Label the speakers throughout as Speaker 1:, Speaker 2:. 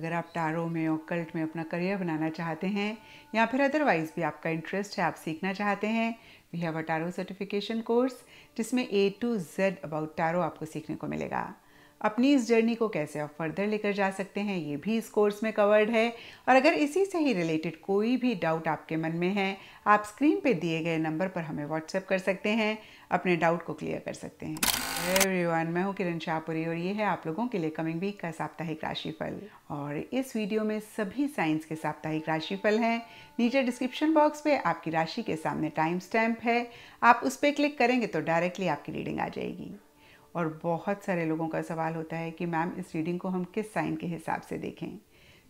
Speaker 1: अगर आप टारो में और कल्ट में अपना करियर बनाना चाहते हैं या फिर अदरवाइज़ भी आपका इंटरेस्ट है आप सीखना चाहते हैं we have a tarot certification course जिसमें A to Z about tarot आपको सीखने को मिलेगा अपनी इस जर्नी को कैसे आप फर्दर लेकर जा सकते हैं ये भी इस कोर्स में कवर्ड है और अगर इसी से ही रिलेटेड कोई भी डाउट आपके मन में है आप स्क्रीन पे दिए गए नंबर पर हमें व्हाट्सएप कर सकते हैं अपने डाउट को क्लियर कर सकते हैं एवरीवन मैं हूँ किरण शाहपुरी और ये है आप लोगों के लिए कमिंग वीक का साप्ताहिक राशिफल और इस वीडियो में सभी साइंस के साप्ताहिक राशिफल हैं नीचे डिस्क्रिप्शन बॉक्स पे आपकी राशि के सामने टाइम स्टैम्प है आप उस पर क्लिक करेंगे तो डायरेक्टली आपकी रीडिंग आ जाएगी और बहुत सारे लोगों का सवाल होता है कि मैम इस रीडिंग को हम किस साइन के हिसाब से देखें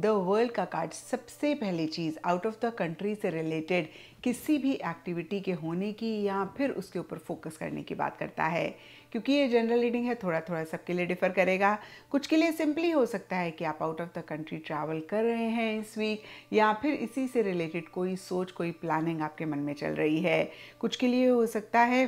Speaker 1: द वर्ल्ड का कार्ड सबसे पहली चीज़ आउट ऑफ द कंट्री से रिलेटेड किसी भी एक्टिविटी के होने की या फिर उसके ऊपर फोकस करने की बात करता है क्योंकि ये जनरल रीडिंग है थोड़ा थोड़ा सबके लिए डिफर करेगा कुछ के लिए सिंपली हो सकता है कि आप out of the country travel कर रहे हैं इस वीक या फिर इसी से रिलेटेड कोई सोच कोई प्लानिंग आपके मन में चल रही है कुछ के लिए हो सकता है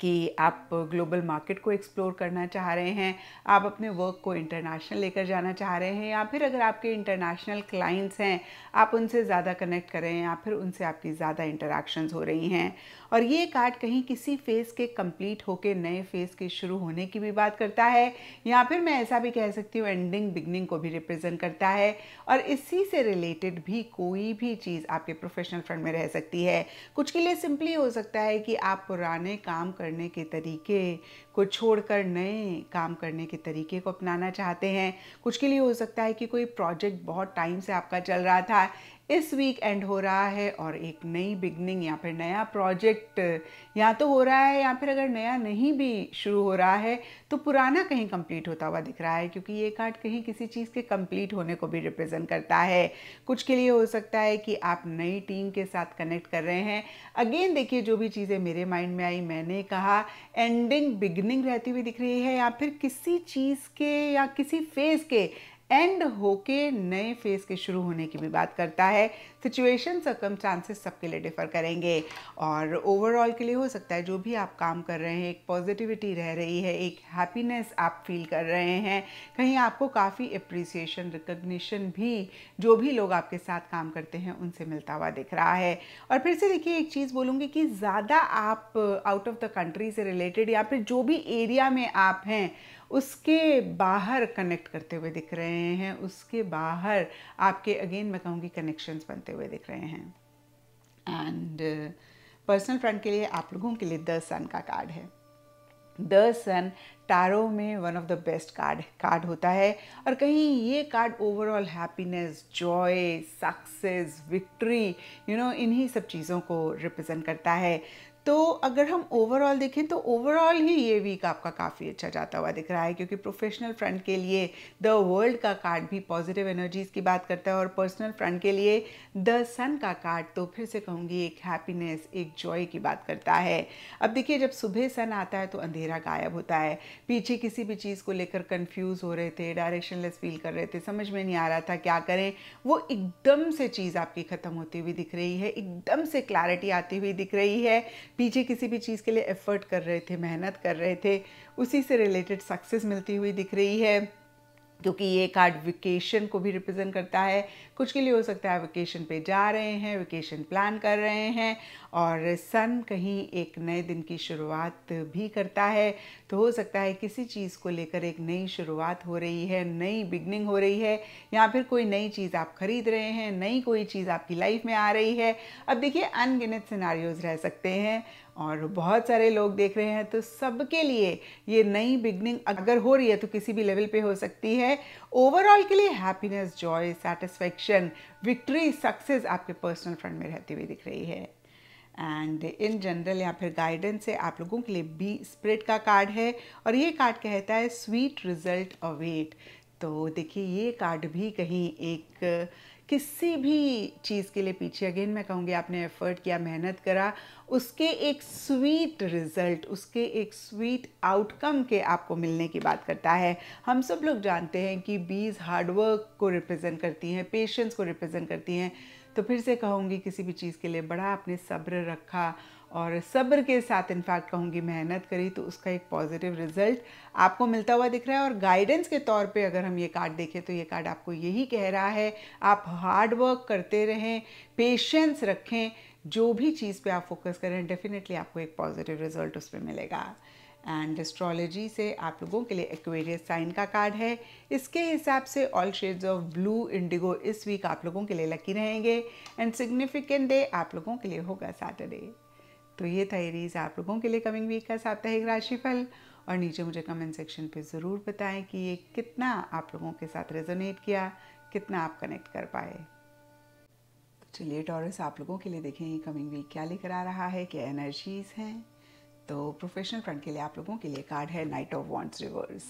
Speaker 1: कि आप ग्लोबल मार्केट को एक्सप्लोर करना चाह रहे हैं आप अपने वर्क को इंटरनेशनल लेकर जाना चाह रहे हैं या फिर अगर आपके इंटरनेशनल क्लाइंट्स हैं आप उनसे ज़्यादा कनेक्ट कर रहे हैं या फिर उनसे आपकी ज़्यादा इंटरेक्शंस हो रही हैं और ये कार्ड कहीं किसी फेज़ के कंप्लीट होके नए फेज़ के शुरू होने की भी बात करता है या फिर मैं ऐसा भी कह सकती हूँ एंडिंग बिगनिंग को भी रिप्रेजेंट करता है और इसी से रिलेटेड भी कोई भी चीज़ आपके प्रोफेशनल फ्रंट में रह सकती है कुछ के लिए सिंपली हो सकता है कि आप पुराने काम करने के तरीके को छोड़कर नए काम करने के तरीके को अपनाना चाहते हैं कुछ के लिए हो सकता है कि कोई प्रोजेक्ट बहुत टाइम से आपका चल रहा था इस वीक एंड हो रहा है और एक नई बिगनिंग या फिर नया प्रोजेक्ट या तो हो रहा है या फिर अगर नया नहीं भी शुरू हो रहा है तो पुराना कहीं कंप्लीट होता हुआ दिख रहा है क्योंकि ये कार्ड कहीं किसी चीज़ के कंप्लीट होने को भी रिप्रेजेंट करता है कुछ के लिए हो सकता है कि आप नई टीम के साथ कनेक्ट कर रहे हैं अगेन देखिए जो भी चीज़ें मेरे माइंड में आई मैंने कहा एंडिंग बिगनिंग रहती हुई दिख रही है या फिर किसी चीज़ के या किसी फेज़ के एंड होके नए फेज के शुरू होने की भी बात करता है सिचुएशन सकम चांसेस सबके लिए डिफर करेंगे और ओवरऑल के लिए हो सकता है जो भी आप काम कर रहे हैं एक पॉजिटिविटी रह रही है एक हैप्पीनेस आप फील कर रहे हैं कहीं आपको काफ़ी अप्रिसिएशन रिकग्निशन भी जो भी लोग आपके साथ काम करते हैं उनसे मिलता हुआ दिख रहा है और फिर से देखिए एक चीज़ बोलूँगी कि ज़्यादा आप आउट ऑफ द कंट्री से रिलेटेड या फिर जो भी एरिया में आप हैं उसके बाहर कनेक्ट करते हुए दिख रहे हैं उसके बाहर आपके अगेन मैं कहूँगी कनेक्शंस बनते हुए दिख रहे हैं एंड पर्सनल फ्रेंड के लिए आप लोगों के लिए द सन का कार्ड है द सन टारो में one of the best card card होता है और कहीं ये card overall happiness joy success victory you know इन्हीं सब चीज़ों को रिप्रेजेंट करता है तो अगर हम ओवरऑल देखें तो ओवरऑल ही ये वीक आपका काफ़ी अच्छा जाता हुआ दिख रहा है क्योंकि प्रोफेशनल फ्रंट के लिए द वर्ल्ड का कार्ड भी पॉजिटिव एनर्जीज़ की बात करता है और पर्सनल फ्रंट के लिए द सन का कार्ड तो फिर से कहूँगी एक हैप्पीनेस एक जॉय की बात करता है अब देखिए जब सुबह सन आता है तो अंधेरा गायब होता है पीछे किसी भी चीज़ को लेकर कन्फ्यूज़ हो रहे थे डायरेक्शनलेस फील कर रहे थे समझ में नहीं आ रहा था क्या करें वो एकदम से चीज़ आपकी ख़त्म होती हुई दिख रही है एकदम से क्लैरिटी आती हुई दिख रही है पीछे किसी भी चीज़ के लिए एफर्ट कर रहे थे मेहनत कर रहे थे उसी से रिलेटेड सक्सेस मिलती हुई दिख रही है क्योंकि ये कार्ड वेकेशन को भी रिप्रेजेंट करता है कुछ के लिए हो सकता है वेकेशन पे जा रहे हैं वेकेशन प्लान कर रहे हैं और सन कहीं एक नए दिन की शुरुआत भी करता है तो हो सकता है किसी चीज़ को लेकर एक नई शुरुआत हो रही है नई बिगनिंग हो रही है या फिर कोई नई चीज़ आप खरीद रहे हैं नई कोई चीज़ आपकी लाइफ में आ रही है अब देखिए अनगिनत सिनारियोज रह सकते हैं और बहुत सारे लोग देख रहे हैं तो सबके लिए ये नई बिगनिंग अगर हो रही है तो किसी भी लेवल पे हो सकती है ओवरऑल के लिए happiness joy satisfaction action victory success आपके पर्सनल फ्रंट में रहती हुई दिख रही है एंड इन जनरल या फिर गाइडेंस से आप लोगों के लिए बी स्प्रिट का कार्ड है और ये कार्ड कहता है स्वीट रिजल्ट अवेट तो देखिए ये कार्ड भी कहीं एक किसी भी चीज़ के लिए पीछे अगेन मैं कहूँगी आपने एफर्ट किया मेहनत करा उसके एक स्वीट रिजल्ट उसके एक स्वीट आउटकम के आपको मिलने की बात करता है हम सब लोग जानते हैं कि बीज हार्डवर्क को रिप्रेजेंट करती हैं पेशेंस को रिप्रेजेंट करती हैं तो फिर से कहूँगी किसी भी चीज़ के लिए बड़ा आपने सब्र रखा और सब्र के साथ इनफैक्ट कहूँगी मेहनत करी तो उसका एक पॉजिटिव रिजल्ट आपको मिलता हुआ दिख रहा है और गाइडेंस के तौर पे अगर हम ये कार्ड देखें तो ये कार्ड आपको यही कह रहा है आप हार्ड वर्क करते रहें पेशेंस रखें जो भी चीज़ पे आप फोकस करें डेफिनेटली आपको एक पॉजिटिव रिजल्ट उस पर मिलेगा एंड एस्ट्रोलॉजी से आप लोगों के लिए एक्वेरियस साइन का कार्ड है इसके हिसाब से all shades of blue indigo इस वीक आप लोगों के लिए लकी रहेंगे एंड सिग्निफिकेंट डे आप लोगों के लिए होगा सैटरडे तो ये था एरीज आप लोगों के लिए कमिंग वीक का साप्ताहिक राशिफल और नीचे मुझे कमेंट सेक्शन पे ज़रूर बताएं कि ये कितना आप लोगों के साथ रेजोनेट किया कितना आप कनेक्ट कर पाए तो चलिए टॉरस आप लोगों के लिए देखें कमिंग वीक क्या लेकर आ रहा है क्या एनर्जीज हैं तो प्रोफेशनल फ्रंट के लिए आप लोगों के लिए कार्ड है नाइट ऑफ वॉन्ट्स रिवर्स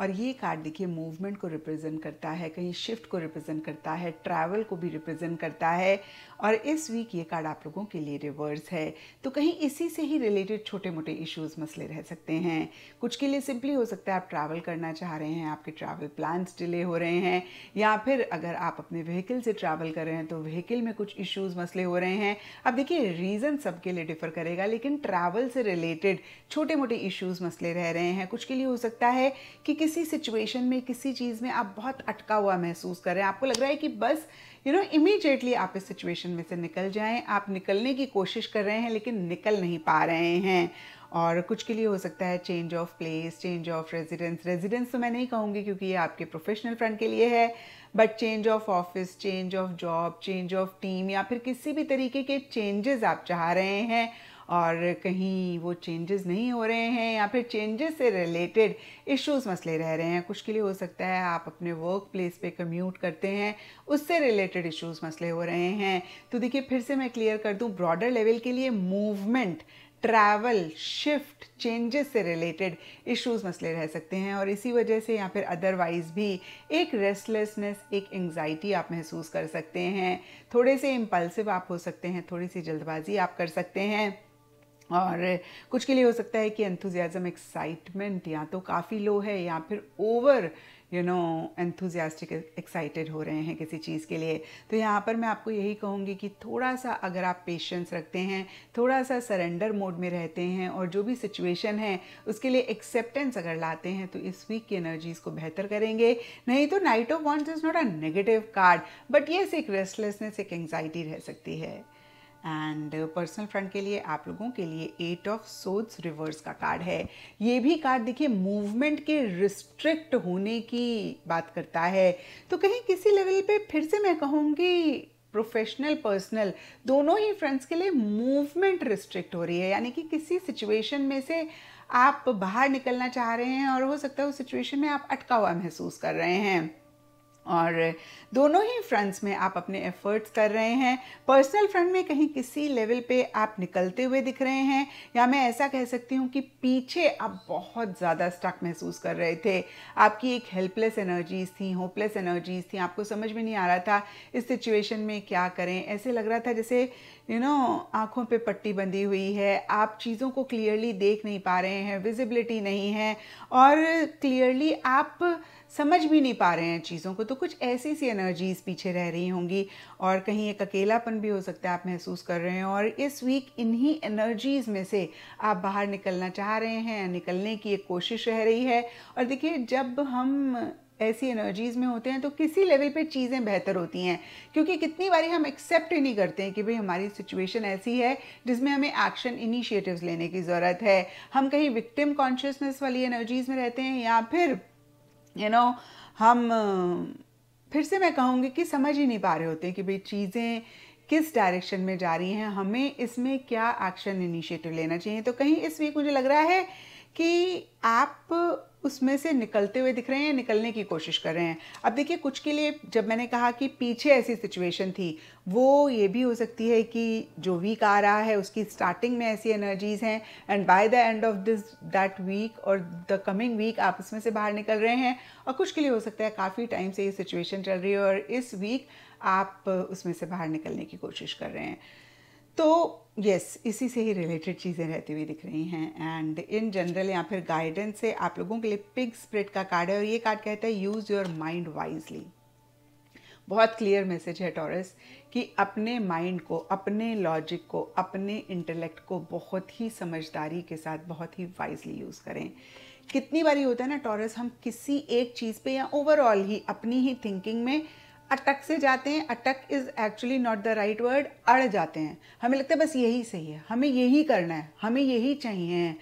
Speaker 1: और ये कार्ड देखिए मूवमेंट को रिप्रेजेंट करता है कहीं शिफ्ट को रिप्रेजेंट करता है ट्रैवल को भी रिप्रेजेंट करता है और इस वीक ये कार्ड आप लोगों के लिए रिवर्स है तो कहीं इसी से ही रिलेटेड छोटे मोटे इश्यूज मसले रह सकते हैं कुछ के लिए सिंपली हो सकता है आप ट्रैवल करना चाह रहे हैं आपके ट्रैवल प्लान्स डिले हो रहे हैं या फिर अगर आप अपने व्हीकल से ट्रैवल कर रहे हैं तो व्हीकल में कुछ इश्यूज मसले हो रहे हैं अब देखिए रीज़न सबके लिए डिफर करेगा लेकिन ट्रैवल से रिलेटेड छोटे मोटे इश्यूज मसले रह रहे हैं कुछ के लिए हो सकता है कि किसी सिचुएशन में किसी चीज़ में आप बहुत अटका हुआ महसूस कर रहे हैं आपको लग रहा है कि बस यू नो इमीडिएटली आप इस सिचुएशन में से निकल जाएं आप निकलने की कोशिश कर रहे हैं लेकिन निकल नहीं पा रहे हैं और कुछ के लिए हो सकता है change of place change of residence residence तो मैं नहीं कहूँगी क्योंकि ये आपके प्रोफेशनल फ्रंट के लिए है but change of office change of job change of team या फिर किसी भी तरीके के चेंजेस आप चाह रहे हैं और कहीं वो चेंजेस नहीं हो रहे हैं या फिर चेंजेस से रिलेटेड इश्यूज मसले रह रहे हैं कुछ के लिए हो सकता है आप अपने वर्क प्लेस पे कम्यूट करते हैं उससे रिलेटेड इश्यूज मसले हो रहे हैं तो देखिए फिर से मैं क्लियर कर दूँ ब्रॉडर लेवल के लिए मूवमेंट ट्रैवल शिफ्ट चेंजेस से रिलेटेड इश्यूज मसले रह सकते हैं और इसी वजह से या फिर अदरवाइज भी एक रेस्टलेसनेस एक एंग्जाइटी आप महसूस कर सकते हैं थोड़े से इम्पल्सिव आप हो सकते हैं थोड़ी सी जल्दबाजी आप कर सकते हैं और कुछ के लिए हो सकता है कि एंथुजियाज़म एक्साइटमेंट या तो काफ़ी लो है या फिर over you know enthusiastic excited हो रहे हैं किसी चीज़ के लिए तो यहाँ पर मैं आपको यही कहूँगी कि थोड़ा सा अगर आप पेशेंस रखते हैं थोड़ा सा सरेंडर मोड में रहते हैं और जो भी सिचुएशन है उसके लिए एक्सेप्टेंस अगर लाते हैं तो इस वीक की एनर्जीज़ को बेहतर करेंगे नहीं तो knight of wands is not a negative card but yes एक रेस्टलेसनेस एक एंगजाइटी रह सकती है एंड पर्सनल फ्रंट के लिए आप लोगों के लिए एट ऑफ सोड्स रिवर्स का कार्ड है ये भी कार्ड देखिए मूवमेंट के रिस्ट्रिक्ट होने की बात करता है तो कहीं किसी लेवल पे फिर से मैं कहूँगी प्रोफेशनल पर्सनल दोनों ही फ्रेंड्स के लिए मूवमेंट रिस्ट्रिक्ट हो रही है यानी कि किसी सिचुएशन में से आप बाहर निकलना चाह रहे हैं और हो सकता है उस सिचुएशन में आप अटका हुआ महसूस कर रहे हैं और दोनों ही फ्रंट्स में आप अपने एफर्ट्स कर रहे हैं पर्सनल फ्रंट में कहीं किसी लेवल पे आप निकलते हुए दिख रहे हैं या मैं ऐसा कह सकती हूँ कि पीछे आप बहुत ज़्यादा स्टक महसूस कर रहे थे आपकी एक हेल्पलेस एनर्जीज थी होपलेस एनर्जीज थी आपको समझ में नहीं आ रहा था इस सिचुएशन में क्या करें ऐसे लग रहा था जैसे यू नो आँखों पर पट्टी बंधी हुई है आप चीज़ों को क्लियरली देख नहीं पा रहे हैं विजिबिलिटी नहीं है और क्लियरली आप समझ भी नहीं पा रहे हैं चीज़ों को तो कुछ ऐसी सी एनर्जीज पीछे रह रही होंगी और कहीं एक अकेलापन भी हो सकता है आप महसूस कर रहे हैं और इस वीक इन्हीं एनर्जीज में से आप बाहर निकलना चाह रहे हैं निकलने की एक कोशिश रह रही है और देखिए जब हम ऐसी एनर्जीज़ में होते हैं तो किसी लेवल पे चीज़ें बेहतर होती हैं क्योंकि कितनी बारी हम एक्सेप्ट ही नहीं करते हैं कि भाई हमारी सिचुएशन ऐसी है जिसमें हमें एक्शन इनिशिएटिव्स लेने की ज़रूरत है हम कहीं विक्टिम कॉन्शियसनेस वाली एनर्जीज़ में रहते हैं या फिर यू नो हम फिर से मैं कहूँगी कि समझ ही नहीं पा रहे होते कि भाई चीज़ें किस डायरेक्शन में जा रही हैं हमें इसमें क्या एक्शन इनिशिएटिव लेना चाहिए तो कहीं इस वीक मुझे लग रहा है कि आप उसमें से निकलते हुए दिख रहे हैं या निकलने की कोशिश कर रहे हैं अब देखिए कुछ के लिए जब मैंने कहा कि पीछे ऐसी सिचुएशन थी वो ये भी हो सकती है कि जो वीक आ रहा है उसकी स्टार्टिंग में ऐसी एनर्जीज़ हैं and by the end of this that week और द कमिंग वीक आप इसमें से बाहर निकल रहे हैं और कुछ के लिए हो सकता है काफ़ी टाइम से ये सिचुएशन चल रही है और इस वीक आप उसमें से बाहर निकलने की कोशिश कर रहे हैं तो यस yes, इसी से ही रिलेटेड चीज़ें रहती हुई दिख रही हैं एंड इन जनरल या फिर गाइडेंस से आप लोगों के लिए पिग स्प्रिट का कार्ड है और ये कार्ड कहता है यूज़ योर माइंड वाइजली बहुत क्लियर मैसेज है टॉरस कि अपने माइंड को अपने लॉजिक को अपने इंटेलेक्ट को बहुत ही समझदारी के साथ बहुत ही वाइजली यूज़ करें कितनी बारी होता है ना टॉरस हम किसी एक चीज़ पे या ओवरऑल ही अपनी ही थिंकिंग में अटक से जाते हैं अटक is actually not the right word अड़ जाते हैं हमें लगता है बस यही सही है हमें यही करना है हमें यही चाहिए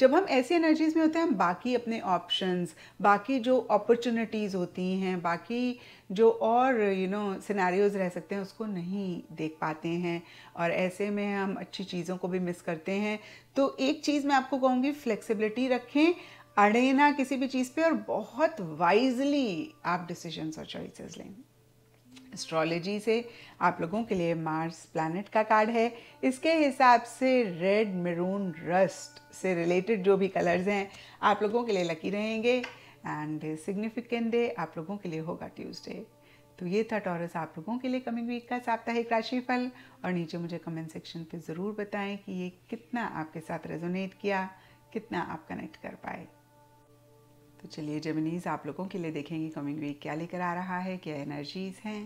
Speaker 1: जब हम ऐसी एनर्जीज में होते हैं हम बाकी अपने ऑप्शंस बाकी जो अपॉर्चुनिटीज़ होती हैं बाकी जो और यू नो सिनेरियोज रह सकते हैं उसको नहीं देख पाते हैं और ऐसे में हम अच्छी चीज़ों को भी मिस करते हैं तो एक चीज़ मैं आपको कहूँगी फ्लेक्सिबिलिटी रखें अड़े ना किसी भी चीज़ पे और बहुत वाइजली आप डिसीजंस और चॉइसेस लें एस्ट्रोलॉजी से आप लोगों के लिए मार्स प्लानट का कार्ड है इसके हिसाब से रेड मेरून रस्ट से रिलेटेड जो भी कलर्स हैं आप लोगों के लिए लकी रहेंगे एंड सिग्निफिकेंट डे आप लोगों के लिए होगा ट्यूसडे तो ये था टॉरस आप लोगों के लिए कमिंग वीक का साप्ताहिक राशिफल और नीचे मुझे कमेंट सेक्शन पे ज़रूर बताएं कि ये कितना आपके साथ रेजोनेट किया कितना आप कनेक्ट कर पाए तो चलिए जमनीज आप लोगों के लिए देखेंगे कमिंग वीक क्या लेकर आ रहा है क्या एनर्जीज हैं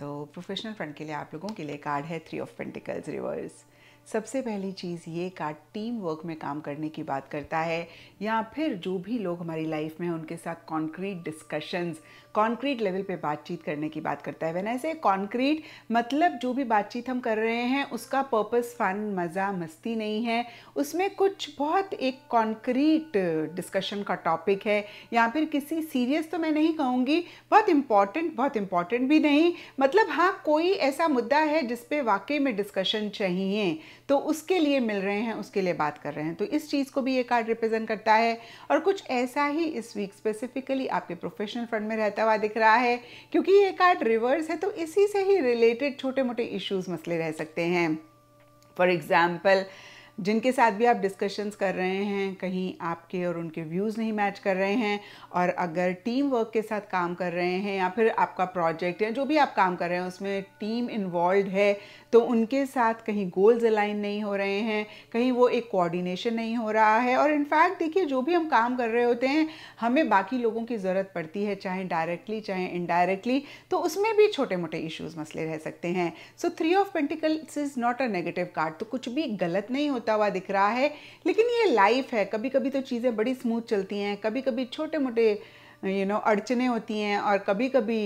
Speaker 1: तो प्रोफेशनल फ्रंट के लिए आप लोगों के लिए कार्ड है थ्री ऑफ पेंटिकल्स रिवर्स सबसे पहली चीज़ ये कार्ड टीम वर्क में काम करने की बात करता है या फिर जो भी लोग हमारी लाइफ में उनके साथ कॉन्क्रीट डिस्कशंस कॉन्क्रीट लेवल पे बातचीत करने की बात करता है वेन ऐसे कॉन्क्रीट मतलब जो भी बातचीत हम कर रहे हैं उसका पर्पस फन मज़ा मस्ती नहीं है उसमें कुछ बहुत एक कॉन्क्रीट डिस्कशन का टॉपिक है या फिर किसी सीरियस तो मैं नहीं कहूँगी बहुत इम्पॉर्टेंट बहुत इम्पॉर्टेंट भी नहीं मतलब हाँ कोई ऐसा मुद्दा है जिसपे वाकई में डिस्कशन चाहिए तो उसके लिए मिल रहे हैं उसके लिए बात कर रहे हैं तो इस चीज़ को भी ये कार्ड रिप्रेजेंट करता है और कुछ ऐसा ही इस वीक स्पेसिफिकली आपके प्रोफेशनल फ्रंट में रहता हुआ दिख रहा है क्योंकि ये कार्ड रिवर्स है तो इसी से ही रिलेटेड छोटे मोटे इश्यूज़ मसले रह सकते हैं फॉर एग्ज़ाम्पल जिनके साथ भी आप डिस्कशंस कर रहे हैं कहीं आपके और उनके व्यूज़ नहीं मैच कर रहे हैं और अगर टीम वर्क के साथ काम कर रहे हैं या फिर आपका प्रोजेक्ट या जो भी आप काम कर रहे हैं उसमें टीम इन्वॉल्व है तो उनके साथ कहीं गोल्स अलाइन नहीं हो रहे हैं कहीं वो एक कोऑर्डिनेशन नहीं हो रहा है और इनफैक्ट देखिए जो भी हम काम कर रहे होते हैं हमें बाकी लोगों की ज़रूरत पड़ती है चाहे डायरेक्टली चाहे इनडायरेक्टली तो उसमें भी छोटे मोटे इश्यूज मसले रह सकते हैं so three of pentacles is not a negative card तो कुछ भी गलत नहीं होता हुआ दिख रहा है लेकिन ये लाइफ है कभी कभी तो चीज़ें बड़ी स्मूथ चलती हैं कभी कभी छोटे मोटे यू नो अड़चने होती हैं और कभी कभी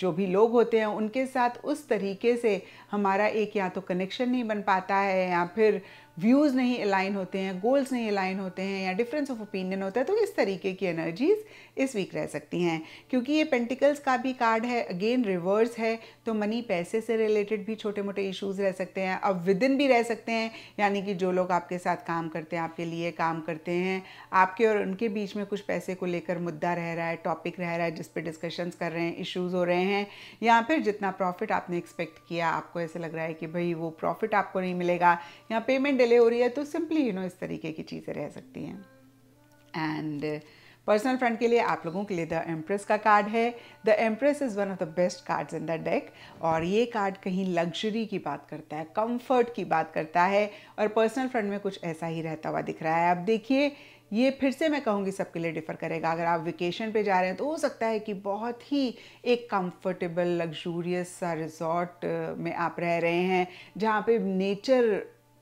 Speaker 1: जो भी लोग होते हैं उनके साथ उस तरीके से हमारा एक या तो कनेक्शन नहीं बन पाता है या फिर व्यूज़ नहीं अलाइन होते हैं गोल्स नहीं अलाइन होते हैं या डिफरेंस ऑफ ओपिनियन होता है तो इस तरीके की एनर्जीज़ इस वीक रह सकती हैं क्योंकि ये पेंटिकल्स का भी कार्ड है अगेन रिवर्स है तो मनी पैसे से रिलेटेड भी छोटे मोटे इशूज़ रह सकते हैं अब विदिन भी रह सकते हैं यानी कि जो लोग आपके साथ काम करते हैं आपके लिए काम करते हैं आपके और उनके बीच में कुछ पैसे को लेकर मुद्दा रह रहा है टॉपिक रह रहा है जिस पर डिस्कशंस कर रहे हैं इश्यूज़ हो रहे हैं या फिर जितना प्रॉफिट आपने एक्सपेक्ट किया आपको ऐसे लग रहा है कि भाई वो प्रॉफिट आपको नहीं मिलेगा या पेमेंट डिले हो रही है तो सिंपली यू नो इस तरीके की चीज़ें रह सकती हैं एंड पर्सनल फ्रेंड के लिए आप लोगों के लिए द एम्प्रेस का कार्ड है the empress is one of the best cards in the deck और ये कार्ड कहीं लग्जरी की बात करता है कंफर्ट की बात करता है और पर्सनल फ्रेंड में कुछ ऐसा ही रहता हुआ दिख रहा है आप देखिए ये फिर से मैं कहूँगी सबके लिए डिफ़र करेगा अगर आप वेकेशन पे जा रहे हैं तो हो सकता है कि बहुत ही एक कंफर्टेबल लग्जूरियस सा रिजॉर्ट uh, में आप रह रहे हैं जहाँ पे नेचर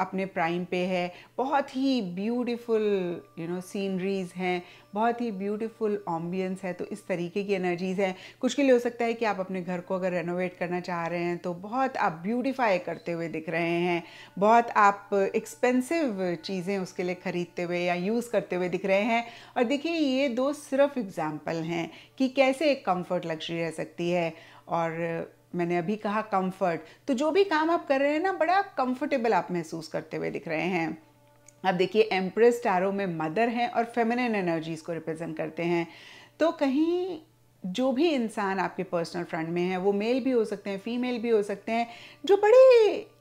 Speaker 1: अपने प्राइम पे है बहुत ही ब्यूटीफुल यू नो सीनरीज हैं बहुत ही ब्यूटीफुल ऑम्बियंस है तो इस तरीके की एनर्जीज़ हैं कुछ के लिए हो सकता है कि आप अपने घर को अगर रेनोवेट करना चाह रहे हैं तो बहुत आप ब्यूटीफाई करते हुए दिख रहे हैं बहुत आप एक्सपेंसिव चीज़ें उसके लिए ख़रीदते हुए या यूज़ करते हुए दिख रहे हैं और देखिए ये दो सिर्फ एग्ज़ाम्पल हैं कि कैसे एक कम्फर्ट लग्जरी रह सकती है और मैंने अभी कहा कंफर्ट तो जो भी काम आप कर रहे हैं ना बड़ा कंफर्टेबल आप महसूस करते हुए दिख रहे हैं अब देखिए एम्प्रेस टारो में मदर हैं और फेमिनिन एनर्जीज को रिप्रेजेंट करते हैं तो कहीं जो भी इंसान आपके पर्सनल फ्रेंड में है वो मेल भी हो सकते हैं फीमेल भी हो सकते हैं जो बड़े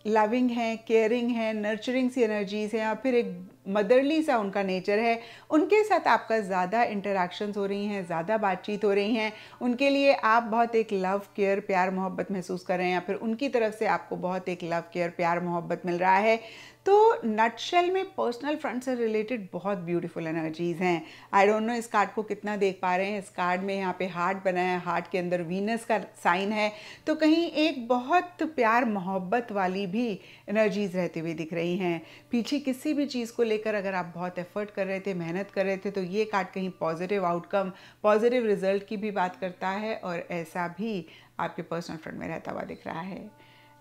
Speaker 1: लविंग हैं केयरिंग हैं नर्चरिंग सी एनर्जीज हैं या फिर एक मदरली सा उनका नेचर है उनके साथ आपका ज़्यादा इंटरेक्शंस हो रही हैं ज़्यादा बातचीत हो रही हैं उनके लिए आप बहुत एक लव केयर प्यार मोहब्बत महसूस कर रहे हैं या फिर उनकी तरफ से आपको बहुत एक लव केयर प्यार मोहब्बत मिल रहा है तो नटशेल में पर्सनल फ्रंट से रिलेटेड बहुत ब्यूटीफुल एनर्जीज हैं आई डोंट नो इस कार्ड को कितना देख पा रहे हैं इस कार्ड में यहाँ पे हार्ट बना है हार्ट के अंदर वीनस का साइन है तो कहीं एक बहुत प्यार मोहब्बत वाली भी एनर्जीज रहती हुई दिख रही हैं पीछे किसी भी चीज़ को लेकर अगर आप बहुत एफर्ट कर रहे थे मेहनत कर रहे थे तो ये कार्ड कहीं पॉजिटिव आउटकम पॉजिटिव रिजल्ट की भी बात करता है और ऐसा भी आपके पर्सनल फ्रंट में रहता हुआ दिख रहा है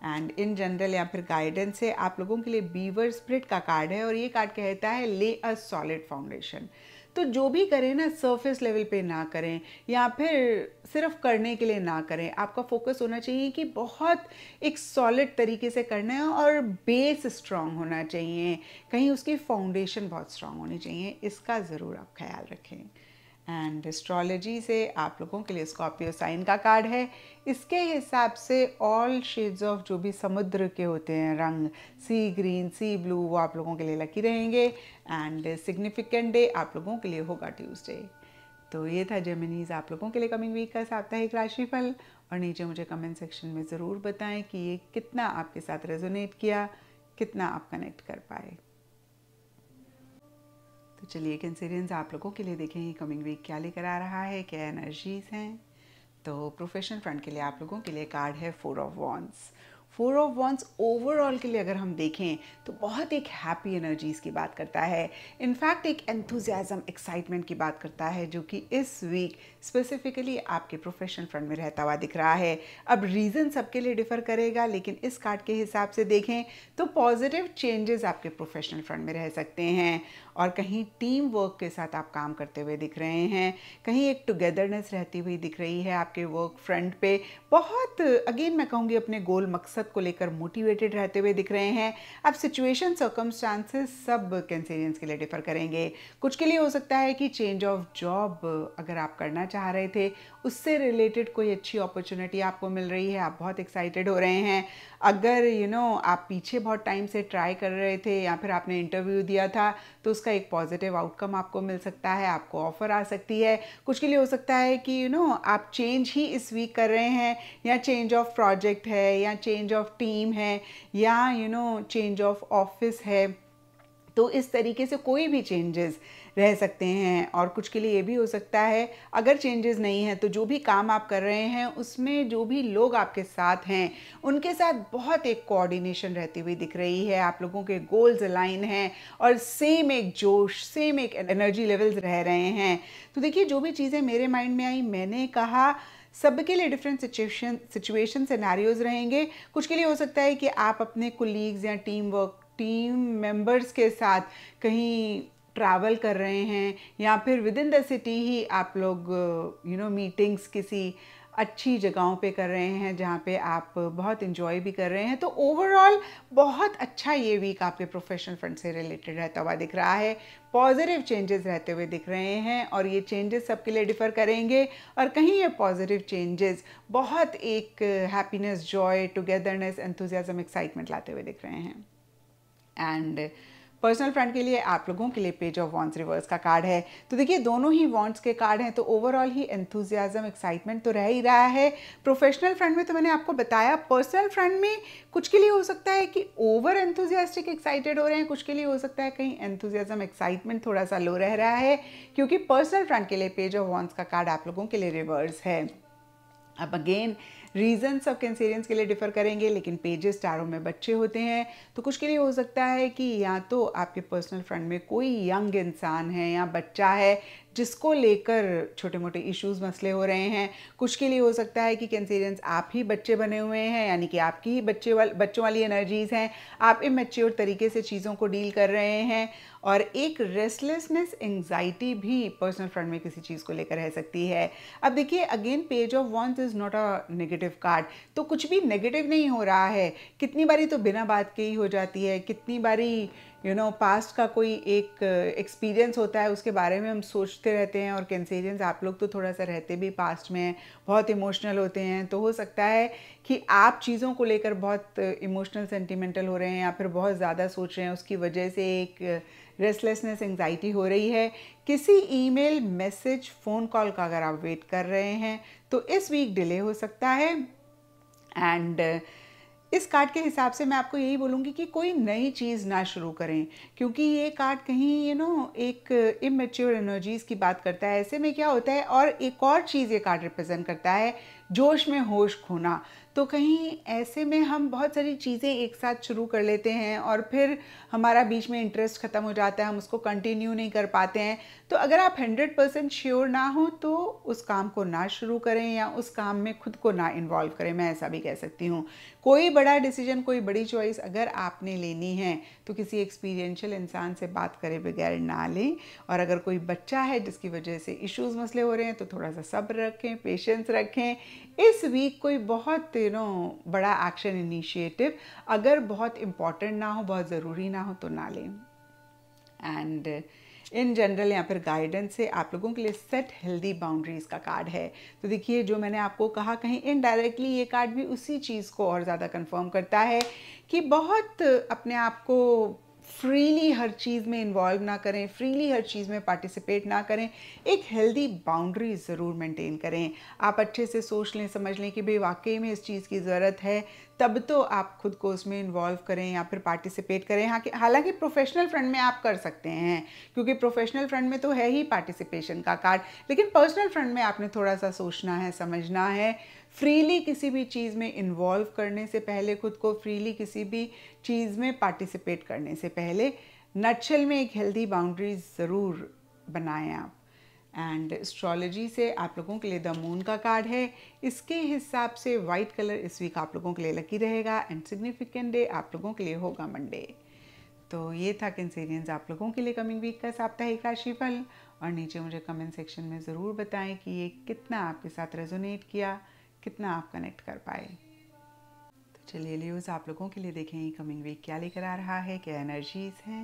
Speaker 1: एंड इन जनरल या फिर गाइडेंस से आप लोगों के लिए बीवर स्प्रिट का कार्ड है और ये कार्ड कहता है ले अ सॉलिड फाउंडेशन तो जो भी करें ना सरफेस लेवल पे ना करें या फिर सिर्फ करने के लिए ना करें आपका फोकस होना चाहिए कि बहुत एक सॉलिड तरीके से करना है और बेस स्ट्रांग होना चाहिए कहीं उसकी फाउंडेशन बहुत स्ट्रांग होनी चाहिए इसका ज़रूर आप ख्याल रखें एंड एस्ट्रोलॉजी से आप लोगों के लिए स्कॉर्पियो साइन का कार्ड है इसके हिसाब से ऑल शेड्स ऑफ जो भी समुद्र के होते हैं रंग सी ग्रीन सी ब्लू वो आप लोगों के लिए लकी रहेंगे एंड सिग्निफिकेंट डे आप लोगों के लिए होगा ट्यूसडे तो ये था जेमिनीज आप लोगों के लिए कमिंग वीक का साप्ताहिक राशिफल और नीचे मुझे कमेंट सेक्शन में ज़रूर बताएं कि ये कितना आपके साथ रेजोनेट किया कितना आप कनेक्ट कर पाए चलिए कैंसेरियंस आप लोगों के लिए देखें कमिंग वीक क्या लेकर आ रहा है क्या एनर्जीज हैं तो प्रोफेशनल फ्रंट के लिए आप लोगों के लिए कार्ड है four of wands four of wands overall के लिए अगर हम देखें तो बहुत एक हैप्पी एनर्जीज की बात करता है इनफैक्ट एक एंथुजियाज़म एक्साइटमेंट की बात करता है जो कि इस वीक स्पेसिफिकली आपके प्रोफेशनल फ्रंट में रहता हुआ दिख रहा है अब रीज़न सबके लिए डिफ़र करेगा लेकिन इस कार्ड के हिसाब से देखें तो पॉजिटिव चेंजेस आपके प्रोफेशनल फ्रंट में रह सकते हैं और कहीं टीम वर्क के साथ आप काम करते हुए दिख रहे हैं कहीं एक टुगेदरनेस रहती हुई दिख रही है आपके वर्क फ्रंट पे बहुत अगेन मैं कहूँगी अपने गोल मकसद को लेकर मोटिवेटेड रहते हुए दिख रहे हैं अब सिचुएशन सर्कमस्टांसेस सब कैंसेरियंस के लिए डिफर करेंगे कुछ के लिए हो सकता है कि चेंज ऑफ जॉब अगर आप करना चाह रहे थे उससे रिलेटेड कोई अच्छी अपॉर्चुनिटी आपको मिल रही है आप बहुत एक्साइटेड हो रहे हैं अगर यू you नो know, आप पीछे बहुत टाइम से ट्राई कर रहे थे या फिर आपने इंटरव्यू दिया था तो उसका एक पॉजिटिव आउटकम आपको मिल सकता है आपको ऑफ़र आ सकती है कुछ के लिए हो सकता है कि यू you नो know, आप चेंज ही इस वीक कर रहे हैं या चेंज ऑफ प्रोजेक्ट है या चेंज ऑफ टीम है या you know change of office है तो इस तरीके से कोई भी चेंजेस रह सकते हैं और कुछ के लिए ये भी हो सकता है अगर चेंजेस नहीं हैं तो जो भी काम आप कर रहे हैं उसमें जो भी लोग आपके साथ हैं उनके साथ बहुत एक कोऑर्डिनेशन रहती हुई दिख रही है आप लोगों के गोल्स अलाइन हैं और सेम एक जोश सेम एक एनर्जी लेवल्स रह रहे हैं तो देखिए जो भी चीज़ें मेरे माइंड में आई मैंने कहा सबके लिए डिफरेंट सिचुएशन सिचुएशन सिनारियोज रहेंगे कुछ के लिए हो सकता है कि आप अपने कोलीग्स या टीम वर्क टीम मेंबर्स के साथ कहीं ट्रैवल कर रहे हैं या फिर विद इन द सिटी ही आप लोग यू नो मीटिंग्स किसी अच्छी जगहों पे कर रहे हैं जहाँ पे आप बहुत इन्जॉय भी कर रहे हैं तो ओवरऑल बहुत अच्छा ये वीक आपके प्रोफेशनल फ्रंट से रिलेटेड रहता हुआ दिख रहा है पॉजिटिव चेंजेस रहते हुए दिख रहे हैं और ये चेंजेस सबके लिए डिफ़र करेंगे और कहीं ये पॉजिटिव चेंजेस बहुत एक happiness joy togetherness enthusiasm excitement लाते हुए दिख रहे हैं एंड पर्सनल फ्रेंड के लिए आप लोगों के लिए पेज ऑफ वॉन्ट्स रिवर्स का कार्ड है तो देखिए दोनों ही वॉन्ट्स के कार्ड हैं तो ओवरऑल ही एंथुजियाजम एक्साइटमेंट तो रह ही रहा है प्रोफेशनल फ्रेंड में तो मैंने आपको बताया पर्सनल फ्रेंड में कुछ के लिए हो सकता है कि ओवर एंथुजियास्टिक एक्साइटेड हो रहे हैं कुछ के लिए हो सकता है कहीं एंथुजियाजम एक्साइटमेंट थोड़ा सा लो रह रहा है क्योंकि पर्सनल फ्रेंड के लिए पेज ऑफ वॉन्ट्स का कार्ड आप लोगों के लिए रिवर्स है अब अगेन रीजंस ऑफ कैंसेरियंस के लिए डिफर करेंगे लेकिन पेजेस स्टारों में बच्चे होते हैं तो कुछ के लिए हो सकता है कि या तो आपके पर्सनल फ्रेंड में कोई यंग इंसान है या बच्चा है जिसको लेकर छोटे मोटे इश्यूज मसले हो रहे हैं कुछ के लिए हो सकता है कि कैंसेरियंस आप ही बच्चे बने हुए हैं यानी कि आपकी ही बच्चे वाल बच्चों वाली एनर्जीज़ हैं आप इमेच्योर तरीके से चीज़ों को डील कर रहे हैं और एक रेस्टलेसनेस एंग्जाइटी भी पर्सनल फ्रंट में किसी चीज़ को लेकर रह सकती है अब देखिए again page of wands is not a negative card तो कुछ भी नेगेटिव नहीं हो रहा है कितनी बारी तो बिना बात के ही हो जाती है कितनी बारी यू नो पास्ट का कोई एक एक्सपीरियंस uh, होता है उसके बारे में हम सोचते रहते हैं और कैंसेरियंस आप लोग तो थोड़ा सा रहते भी पास्ट में बहुत इमोशनल होते हैं तो हो सकता है कि आप चीज़ों को लेकर बहुत इमोशनल uh, सेंटिमेंटल हो रहे हैं या फिर बहुत ज़्यादा सोच रहे हैं उसकी वजह से एक रेस्टलेसनेस uh, एंगजाइटी हो रही है किसी ईमेल मैसेज फ़ोन कॉल का अगर आप वेट कर रहे हैं तो इस वीक डिले हो सकता है एंड uh, इस कार्ड के हिसाब से मैं आपको यही बोलूँगी कि कोई नई चीज़ ना शुरू करें क्योंकि ये कार्ड कहीं यू नो एक इमेच्योर एनर्जीज़ की बात करता है ऐसे में क्या होता है और एक और चीज़ ये कार्ड रिप्रेजेंट करता है जोश में होश खोना तो कहीं ऐसे में हम बहुत सारी चीज़ें एक साथ शुरू कर लेते हैं और फिर हमारा बीच में इंटरेस्ट ख़त्म हो जाता है हम उसको कंटिन्यू नहीं कर पाते हैं तो अगर आप 100 परसेंट श्योर ना हो तो उस काम को ना शुरू करें या उस काम में खुद को ना इन्वॉल्व करें मैं ऐसा भी कह सकती हूँ कोई बड़ा डिसीजन कोई बड़ी चॉइस अगर आपने लेनी है तो किसी एक्सपीरियंशियल इंसान से बात करे बगैर ना लें और अगर कोई बच्चा है जिसकी वजह से इश्यूज मसले हो रहे हैं तो थोड़ा सा सब्र रखें पेशेंस रखें इस वीक कोई बहुत यू नो बड़ा एक्शन इनिशिएटिव अगर बहुत इंपॉर्टेंट ना हो बहुत ज़रूरी ना हो तो ना लें एंड इन जनरल या फिर गाइडेंस से आप लोगों के लिए सेट हेल्दी बाउंड्रीज का कार्ड है तो देखिए जो मैंने आपको कहा कहीं इनडायरेक्टली ये कार्ड भी उसी चीज़ को और ज़्यादा कन्फर्म करता है कि बहुत अपने आप को फ्रीली हर चीज़ में इन्वॉल्व ना करें फ्रीली हर चीज़ में पार्टिसिपेट ना करें एक हेल्दी बाउंड्री ज़रूर मेंटेन करें आप अच्छे से सोच लें समझ लें कि भाई वाकई में इस चीज़ की ज़रूरत है तब तो आप खुद को उसमें इन्वॉल्व करें या फिर पार्टिसिपेट करें हाँ हालांकि प्रोफेशनल फ्रंट में आप कर सकते हैं क्योंकि प्रोफेशनल फ्रंट में तो है ही पार्टिसिपेशन का कार्ड लेकिन पर्सनल फ्रंट में आपने थोड़ा सा सोचना है समझना है फ्रीली किसी भी चीज़ में इन्वॉल्व करने से पहले खुद को फ्रीली किसी भी चीज़ में पार्टिसिपेट करने से पहले नक्षल में एक हेल्दी बाउंड्रीज ज़रूर बनाएं आप एंड एस्ट्रोलॉजी से आप लोगों के लिए द मून का कार्ड है इसके हिसाब से वाइट कलर इस वीक आप लोगों के लिए लकी रहेगा एंड सिग्निफिकेंट डे आप लोगों के लिए होगा मंडे तो ये था कंसेरियंस आप लोगों के लिए कमिंग वीक का साप्ताहिक राशिफल और नीचे मुझे कमेंट सेक्शन में ज़रूर बताएं कि ये कितना आपके साथ रेजोनेट किया कितना आप कनेक्ट कर पाए तो चलिए लियोज आप लोगों के लिए देखें कमिंग वीक क्या लेकर आ रहा है क्या एनर्जीज हैं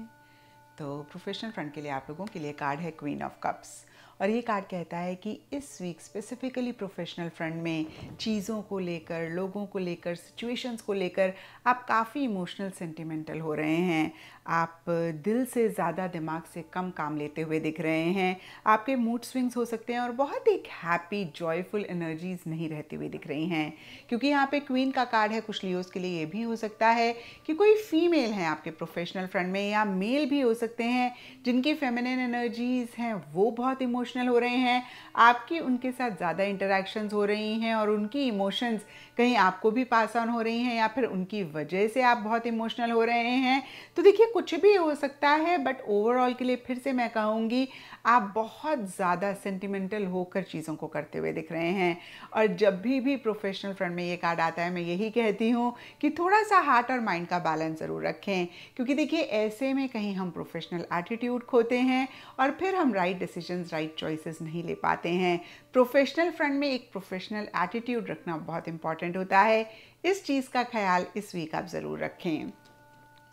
Speaker 1: तो प्रोफेशनल फ्रंट के लिए आप लोगों के लिए कार्ड है क्वीन ऑफ कप्स और ये कार्ड कहता है कि इस वीक स्पेसिफिकली प्रोफेशनल फ्रंट में चीज़ों को लेकर लोगों को लेकर सिचुएशंस को लेकर आप काफ़ी इमोशनल सेंटिमेंटल हो रहे हैं आप दिल से ज़्यादा दिमाग से कम काम लेते हुए दिख रहे हैं आपके मूड स्विंग्स हो सकते हैं और बहुत एक हैप्पी जॉयफुल एनर्जीज नहीं रहती हुई दिख रही हैं क्योंकि यहाँ पे क्वीन का कार्ड है कुछ लियोज के लिए ये भी हो सकता है कि कोई फीमेल है आपके प्रोफेशनल फ्रंट में या मेल भी हो सकते हैं जिनकी फेमिनिन एनर्जीज हैं वो बहुत इमोशन इमोशनल हो रहे हैं आपकी उनके साथ ज़्यादा इंटरेक्शंस हो रही हैं और उनकी इमोशंस कहीं आपको भी पास ऑन हो रही हैं या फिर उनकी वजह से आप बहुत इमोशनल हो रहे हैं तो देखिए कुछ भी हो सकता है बट ओवरऑल के लिए फिर से मैं कहूँगी आप बहुत ज़्यादा सेंटिमेंटल होकर चीज़ों को करते हुए दिख रहे हैं और जब भी भी प्रोफेशनल फ्रंट में ये कार्ड आता है मैं यही कहती हूँ कि थोड़ा सा हार्ट और माइंड का बैलेंस ज़रूर रखें क्योंकि देखिए ऐसे में कहीं हम प्रोफेशनल एटीट्यूड खोते हैं और फिर हम राइट डिसीजन राइट चॉइसेस नहीं ले पाते हैं प्रोफेशनल फ्रंट में एक प्रोफेशनल एटीट्यूड रखना बहुत इंपॉर्टेंट होता है इस चीज़ का ख्याल इस वीक आप ज़रूर रखें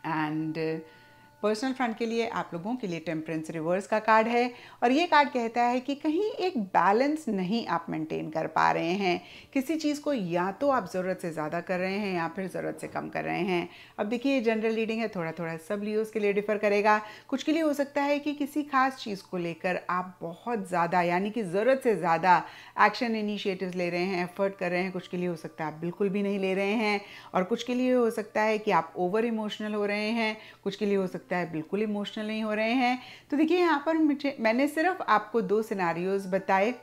Speaker 1: एंड uh, पर्सनल फ्रंट के लिए आप लोगों के लिए टेम्परेंस रिवर्स का कार्ड है और ये कार्ड कहता है कि कहीं एक बैलेंस नहीं आप मेंटेन कर पा रहे हैं किसी चीज़ को या तो आप ज़रूरत से ज़्यादा कर रहे हैं या फिर ज़रूरत से कम कर रहे हैं अब देखिए ये जनरल रीडिंग है थोड़ा थोड़ा सब लियोज़ के लिए डिफ़र करेगा कुछ के लिए हो सकता है कि किसी खास चीज़ को लेकर आप बहुत ज़्यादा यानी कि ज़रूरत से ज़्यादा एक्शन इनिशिएटिव ले रहे हैं एफर्ट कर रहे हैं कुछ के लिए हो सकता है आप बिल्कुल भी नहीं ले रहे हैं और कुछ के लिए हो सकता है कि आप ओवर इमोशनल हो रहे हैं कुछ के लिए हो सकता लगता है बिल्कुल इमोशनल नहीं हो रहे हैं तो देखिए यहाँ पर मुझे मैंने सिर्फ आपको दो सिनारियोज़ बताए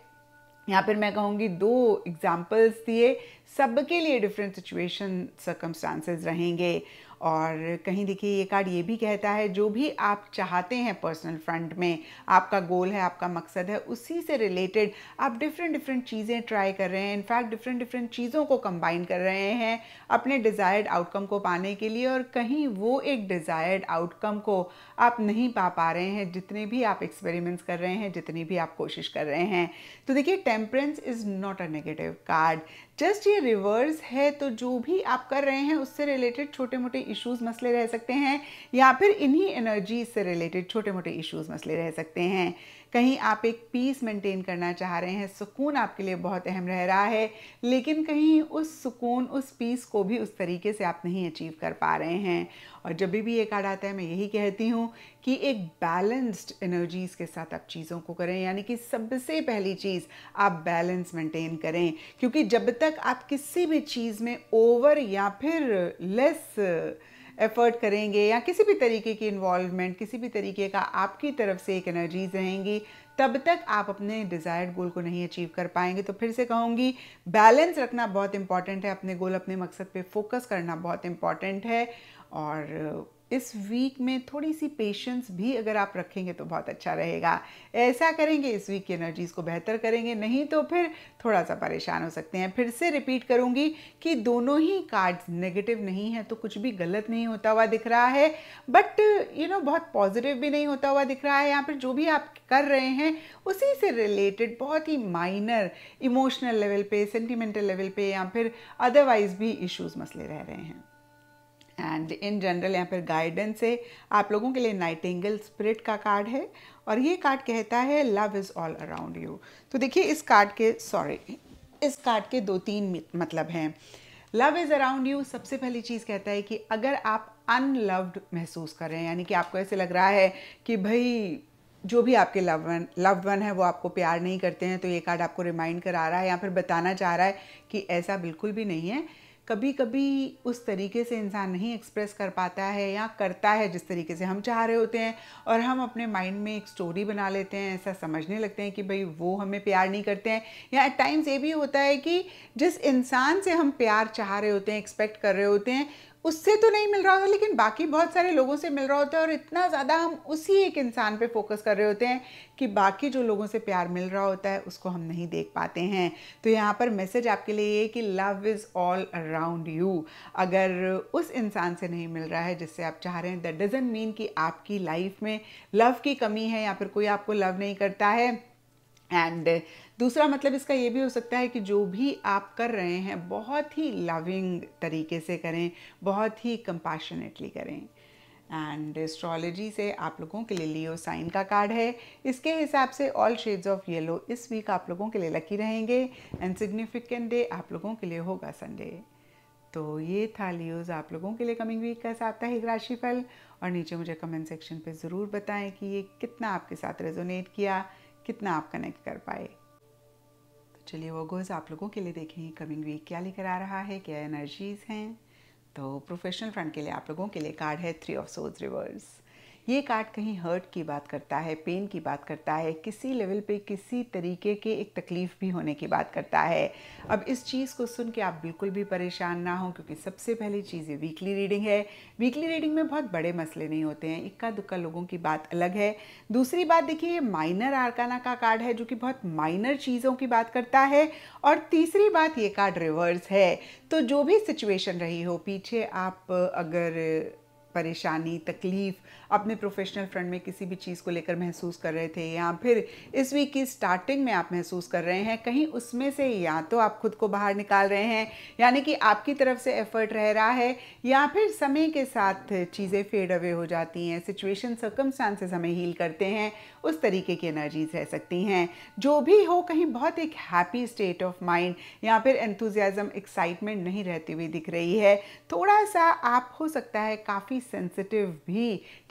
Speaker 1: यहाँ पर मैं कहूँगी दो एग्जाम्पल्स दिए सबके लिए डिफरेंट सिचुएशन सर्कमस्टांसेस रहेंगे और कहीं देखिए ये कार्ड ये भी कहता है जो भी आप चाहते हैं पर्सनल फ्रंट में आपका गोल है आपका मकसद है उसी से रिलेटेड आप डिफरेंट डिफरेंट चीज़ें ट्राई कर रहे हैं इनफैक्ट डिफरेंट डिफरेंट चीज़ों को कंबाइन कर रहे हैं अपने डिज़ायर्ड आउटकम को पाने के लिए और कहीं वो एक डिज़ायर्ड आउटकम को आप नहीं पा पा रहे हैं जितने भी आप एक्सपेरिमेंट्स कर रहे हैं जितनी भी आप कोशिश कर रहे हैं तो देखिए temperance is not a negative card just ये रिवर्स है तो जो भी आप कर रहे हैं उससे रिलेटेड छोटे मोटे इश्यूज मसले रह सकते हैं या फिर इन्हीं एनर्जी से रिलेटेड छोटे मोटे इश्यूज मसले रह सकते हैं कहीं आप एक पीस मेंटेन करना चाह रहे हैं सुकून आपके लिए बहुत अहम रह रहा है लेकिन कहीं उस सुकून उस पीस को भी उस तरीके से आप नहीं अचीव कर पा रहे हैं और जब भी ये कार्ड आता है मैं यही कहती हूँ कि एक बैलेंस्ड एनर्जीज़ के साथ आप चीज़ों को करें यानी कि सबसे पहली चीज़ आप बैलेंस मेंटेन करें क्योंकि जब तक आप किसी भी चीज़ में ओवर या फिर लेस एफर्ट करेंगे या किसी भी तरीके की इन्वॉल्वमेंट किसी भी तरीके का आपकी तरफ से एक एनर्जीज रहेंगी तब तक आप अपने डिज़ायर्ड गोल को नहीं अचीव कर पाएंगे तो फिर से कहूँगी बैलेंस रखना बहुत इंपॉर्टेंट है अपने गोल अपने मकसद पे फोकस करना बहुत इंपॉर्टेंट है और इस वीक में थोड़ी सी पेशेंस भी अगर आप रखेंगे तो बहुत अच्छा रहेगा ऐसा करेंगे इस वीक की एनर्जीज़ को बेहतर करेंगे नहीं तो फिर थोड़ा सा परेशान हो सकते हैं फिर से रिपीट करूँगी कि दोनों ही कार्ड्स नेगेटिव नहीं है तो कुछ भी गलत नहीं होता हुआ दिख रहा है बट यू नो बहुत पॉजिटिव भी नहीं होता हुआ दिख रहा है यहाँ पर जो भी आप कर रहे हैं उसी से रिलेटेड बहुत ही माइनर इमोशनल लेवल पे सेंटिमेंटल लेवल पे या फिर अदरवाइज भी इश्यूज मसले रह रहे हैं एंड इन जनरल यहाँ पर गाइडेंस है आप लोगों के लिए नाइटेंगल स्पिरिट का कार्ड है और ये कार्ड कहता है love is all around you तो देखिए इस कार्ड के सॉरी इस कार्ड के दो तीन मतलब हैं लव इज़ अराउंड यू सबसे पहली चीज़ कहता है कि अगर आप अनलव्ड महसूस कर रहे हैं यानी कि आपको ऐसे लग रहा है कि भाई जो भी आपके लव वन लव वन है वो आपको प्यार नहीं करते हैं तो ये कार्ड आपको रिमाइंड करा रहा है या फिर बताना चाह रहा है कि ऐसा बिल्कुल भी नहीं है कभी कभी उस तरीके से इंसान नहीं एक्सप्रेस कर पाता है या करता है जिस तरीके से हम चाह रहे होते हैं और हम अपने माइंड में एक स्टोरी बना लेते हैं ऐसा समझने लगते हैं कि भाई वो हमें प्यार नहीं करते हैं या एट टाइम्स ये भी होता है कि जिस इंसान से हम प्यार चाह रहे होते हैं एक्सपेक्ट कर रहे होते हैं उससे तो नहीं मिल रहा होता लेकिन बाकी बहुत सारे लोगों से मिल रहा होता है और इतना ज़्यादा हम उसी एक इंसान पे फोकस कर रहे होते हैं कि बाकी जो लोगों से प्यार मिल रहा होता है उसको हम नहीं देख पाते हैं तो यहाँ पर मैसेज आपके लिए ये कि love is all around you अगर उस इंसान से नहीं मिल रहा है जिससे आप चाह रहे हैं दैट डजेंट मीन कि आपकी लाइफ में लव की कमी है या फिर कोई आपको लव नहीं करता है एंड दूसरा मतलब इसका ये भी हो सकता है कि जो भी आप कर रहे हैं बहुत ही लविंग तरीके से करें बहुत ही कंपैशनेटली करें एंड एस्ट्रोलॉजी से आप लोगों के लिए लियो साइन का कार्ड है इसके हिसाब से ऑल शेड्स ऑफ येलो इस वीक आप लोगों के लिए लकी रहेंगे एंड सिग्निफिकेंट डे आप लोगों के लिए होगा संडे तो ये था लियोज आप लोगों के लिए कमिंग वीक का साप्ताहिक राशिफल और नीचे मुझे कमेंट सेक्शन पे ज़रूर बताएं कि ये कितना आपके साथ रेजोनेट किया कितना आप कनेक्ट कर पाए चलिए वो गोज़ आप लोगों के लिए देखें कमिंग वीक क्या लेकर आ रहा है क्या एनर्जीज़ हैं तो प्रोफेशनल फ्रंट के लिए आप लोगों के लिए कार्ड है थ्री ऑफ सोज रिवर्स ये कार्ड कहीं हर्ट की बात करता है पेन की बात करता है किसी लेवल पे किसी तरीके के एक तकलीफ़ भी होने की बात करता है अब इस चीज़ को सुन के आप बिल्कुल भी परेशान ना हो क्योंकि सबसे पहली चीज़ ये वीकली रीडिंग है वीकली रीडिंग में बहुत बड़े मसले नहीं होते हैं इक्का दुक्का लोगों की बात अलग है दूसरी बात देखिए ये माइनर आरकाना का कार्ड है जो कि बहुत माइनर चीज़ों की बात करता है और तीसरी बात ये कार्ड रिवर्स है तो जो भी सिचुएशन रही हो पीछे आप अगर परेशानी तकलीफ़ अपने प्रोफेशनल फ्रंट में किसी भी चीज़ को लेकर महसूस कर रहे थे या फिर इस वीक की स्टार्टिंग में आप महसूस कर रहे हैं कहीं उसमें से या तो आप खुद को बाहर निकाल रहे हैं यानी कि आपकी तरफ से एफर्ट रह रहा है या फिर समय के साथ चीज़ें फेड अवे हो जाती हैं सिचुएशन सर्कमस्टांसेस हमें हील करते हैं उस तरीके की एनर्जीज रह सकती हैं जो भी हो कहीं बहुत एक हैप्पी स्टेट ऑफ माइंड या फिर एंथुजियाज़म एक्साइटमेंट नहीं रहती हुई दिख रही है थोड़ा सा आप हो सकता है काफ़ी सेंसिटिव भी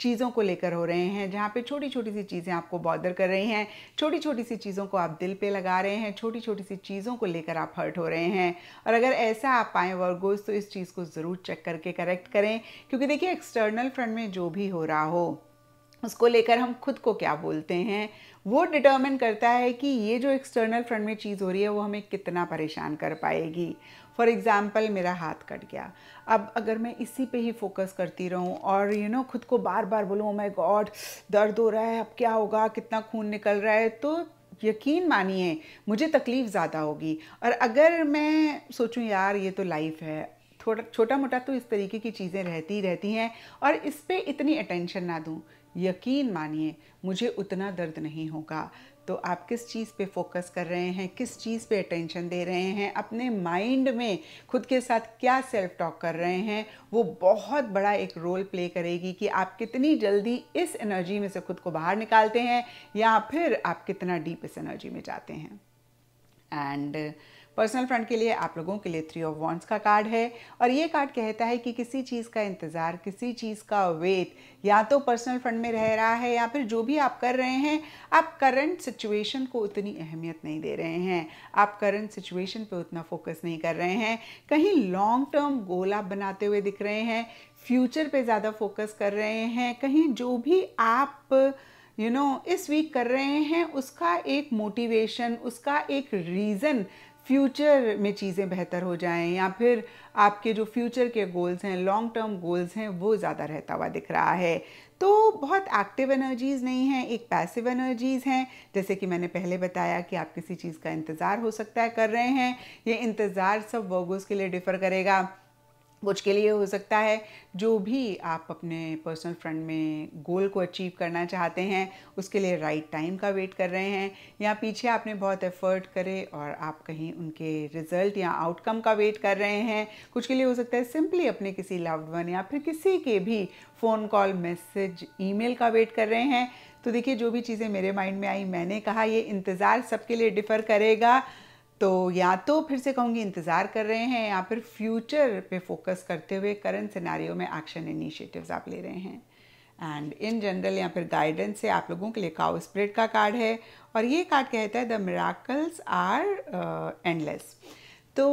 Speaker 1: चीज़ों को लेकर हो रहे हैं जहाँ पे छोटी छोटी सी चीज़ें आपको बॉदर कर रही हैं छोटी छोटी सी चीज़ों को आप दिल पे लगा रहे हैं छोटी छोटी सी चीज़ों को लेकर आप हर्ट हो रहे हैं और अगर ऐसा आप पाएँ वर्गोज तो इस चीज़ को ज़रूर चेक करके करेक्ट करें क्योंकि देखिए एक्सटर्नल फ्रंट में जो भी हो रहा हो उसको लेकर हम खुद को क्या बोलते हैं वो डिटर्मिन करता है कि ये जो एक्सटर्नल फ्रंट में चीज़ हो रही है वो हमें कितना परेशान कर पाएगी फॉर एग्ज़ाम्पल मेरा हाथ कट गया अब अगर मैं इसी पे ही फोकस करती रहूँ और यू you नो know, खुद को बार बार बोलूँ मैं गॉड oh दर्द हो रहा है अब क्या होगा कितना खून निकल रहा है तो यकीन मानिए मुझे तकलीफ़ ज़्यादा होगी और अगर मैं सोचूं यार ये तो लाइफ है थोड़ा छोटा मोटा तो इस तरीके की चीज़ें रहती ही रहती हैं और इस पर इतनी अटेंशन ना दूँ यकीन मानिए मुझे उतना दर्द नहीं होगा तो आप किस चीज़ पे फोकस कर रहे हैं किस चीज़ पे अटेंशन दे रहे हैं अपने माइंड में खुद के साथ क्या सेल्फ टॉक कर रहे हैं वो बहुत बड़ा एक रोल प्ले करेगी कि आप कितनी जल्दी इस एनर्जी में से खुद को बाहर निकालते हैं या फिर आप कितना डीप इस एनर्जी में जाते हैं एंड uh, पर्सनल फ्रंट के लिए आप लोगों के लिए थ्री ऑफ वॉन्ट्स का कार्ड है और ये कार्ड कहता है कि किसी चीज़ का इंतज़ार किसी चीज़ का वेट या तो पर्सनल फ्रंट में रह रहा है या फिर जो भी आप कर रहे हैं आप करंट सिचुएशन को उतनी अहमियत नहीं दे रहे हैं आप करंट सिचुएशन पे उतना फोकस नहीं कर रहे हैं कहीं लॉन्ग टर्म गोल आप बनाते हुए दिख रहे हैं फ्यूचर पे ज़्यादा फोकस कर रहे हैं कहीं जो भी आप यू you नो know, इस वीक कर रहे हैं उसका एक मोटिवेशन उसका एक रीज़न फ्यूचर में चीज़ें बेहतर हो जाएं या फिर आपके जो फ्यूचर के गोल्स हैं लॉन्ग टर्म गोल्स हैं वो ज़्यादा रहता हुआ दिख रहा है तो बहुत एक्टिव एनर्जीज़ नहीं हैं एक पैसिव एनर्जीज़ हैं जैसे कि मैंने पहले बताया कि आप किसी चीज़ का इंतज़ार हो सकता है कर रहे हैं ये इंतज़ार सब वर्गोस के लिए डिफ़र करेगा कुछ के लिए हो सकता है जो भी आप अपने पर्सनल फ्रंट में गोल को अचीव करना चाहते हैं उसके लिए राइट टाइम का वेट कर रहे हैं या पीछे आपने बहुत एफर्ट करे और आप कहीं उनके रिजल्ट या आउटकम का वेट कर रहे हैं कुछ के लिए हो सकता है सिंपली अपने किसी लव्ड वन या फिर किसी के भी फ़ोन कॉल मैसेज ईमेल का वेट कर रहे हैं तो देखिए जो भी चीज़ें मेरे माइंड में आई मैंने कहा ये इंतज़ार सबके लिए डिफ़र करेगा तो या तो फिर से कहूँगी इंतज़ार कर रहे हैं या फिर फ्यूचर पे फोकस करते हुए करंट सिनारियों में एक्शन इनिशिएटिव्स आप ले रहे हैं एंड इन जनरल या फिर गाइडेंस से आप लोगों के लिए काउ स्प्रिट का कार्ड है और ये कार्ड कहता है द मिराकल्स आर एंडलेस तो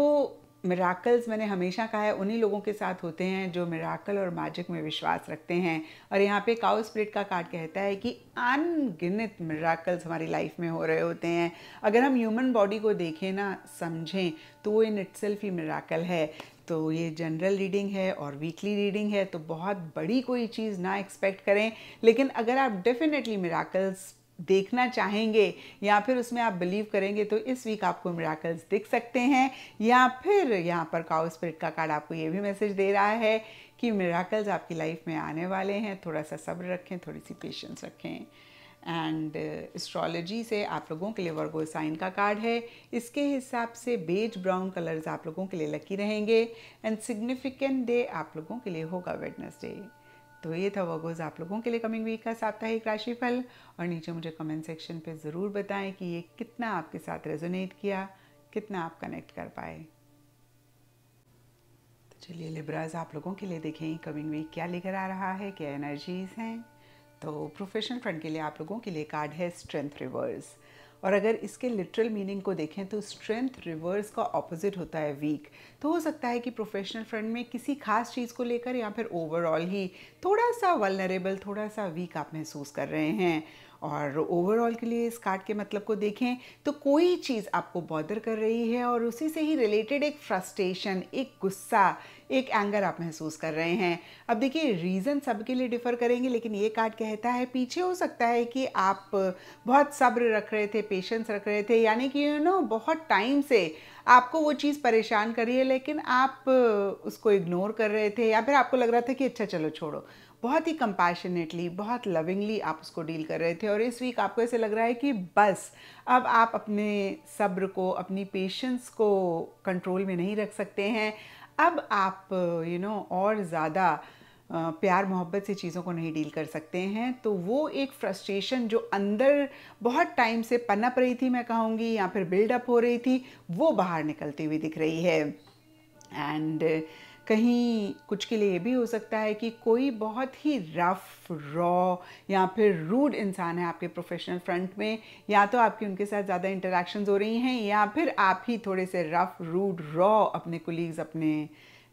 Speaker 1: मिराकल्स मैंने हमेशा कहा है उन्हीं लोगों के साथ होते हैं जो मिराकल और मैजिक में विश्वास रखते हैं और यहाँ पे काउ स्प्रिट का कार्ड कहता है कि अनगिनत मिराकल्स हमारी लाइफ में हो रहे होते हैं अगर हम ह्यूमन बॉडी को देखें ना समझें तो वो इन इट ही मिराकल है तो ये जनरल रीडिंग है और वीकली रीडिंग है तो बहुत बड़ी कोई चीज़ ना एक्सपेक्ट करें लेकिन अगर आप डेफिनेटली मिराकल्स देखना चाहेंगे या फिर उसमें आप बिलीव करेंगे तो इस वीक आपको मिराकल्स दिख सकते हैं या फिर यहाँ पर काउ स्पिरिट का कार्ड आपको ये भी मैसेज दे रहा है कि मिराकल्स आपकी लाइफ में आने वाले हैं थोड़ा सा सब्र रखें थोड़ी सी पेशेंस रखें एंड एस्ट्रोलॉजी uh, से आप लोगों के लिए वर्गो साइन का कार्ड है इसके हिसाब से बेज ब्राउन कलर्स आप लोगों के लिए लकी रहेंगे एंड सिग्निफिकेंट डे आप लोगों के लिए होगा वेडनेसडे तो ये था वर्गोज आप लोगों के लिए कमिंग वीक का साप्ताहिक राशिफल और नीचे मुझे कमेंट सेक्शन पे ज़रूर बताएं कि ये कितना आपके साथ रेजोनेट किया कितना आप कनेक्ट कर पाए तो चलिए लिब्राज आप लोगों के लिए देखें कमिंग वीक क्या लेकर आ रहा है क्या एनर्जीज हैं तो प्रोफेशनल फ्रंट के लिए आप लोगों के लिए कार्ड है स्ट्रेंथ रिवर्स और अगर इसके लिटरल मीनिंग को देखें तो स्ट्रेंथ रिवर्स का ऑपोजिट होता है वीक तो हो सकता है कि प्रोफेशनल फ्रेंड में किसी खास चीज़ को लेकर या फिर ओवरऑल ही थोड़ा सा वलनरेबल थोड़ा सा वीक आप महसूस कर रहे हैं और ओवरऑल के लिए इस कार्ड के मतलब को देखें तो कोई चीज़ आपको बॉदर कर रही है और उसी से ही रिलेटेड एक फ्रस्ट्रेशन एक गुस्सा एक एंगर आप महसूस कर रहे हैं अब देखिए रीज़न सबके लिए डिफ़र करेंगे लेकिन ये कार्ड कहता है पीछे हो सकता है कि आप बहुत सब्र रख रहे थे पेशेंस रख रहे थे यानी कि यू नो बहुत टाइम से आपको वो चीज़ परेशान कर रही है लेकिन आप उसको इग्नोर कर रहे थे या फिर आपको लग रहा था कि अच्छा चलो छोड़ो बहुत ही कंपैशनेटली बहुत लविंगली आप उसको डील कर रहे थे और इस वीक आपको ऐसे लग रहा है कि बस अब आप अपने सब्र को अपनी पेशेंस को कंट्रोल में नहीं रख सकते हैं अब आप यू uh, नो और ज़्यादा uh, प्यार मोहब्बत से चीज़ों को नहीं डील कर सकते हैं तो वो एक फ्रस्ट्रेशन जो अंदर बहुत टाइम से पनप रही थी मैं कहूँगी या फिर बिल्डअप हो रही थी वो बाहर निकलती हुई दिख रही है एंड uh, कहीं कुछ के लिए ये भी हो सकता है कि कोई बहुत ही रफ रॉ या फिर रूड इंसान है आपके प्रोफेशनल फ्रंट में या तो आपकी उनके साथ ज़्यादा इंटरेक्शन हो रही हैं या फिर आप ही थोड़े से रफ रूड रॉ अपने कोलीग्स अपने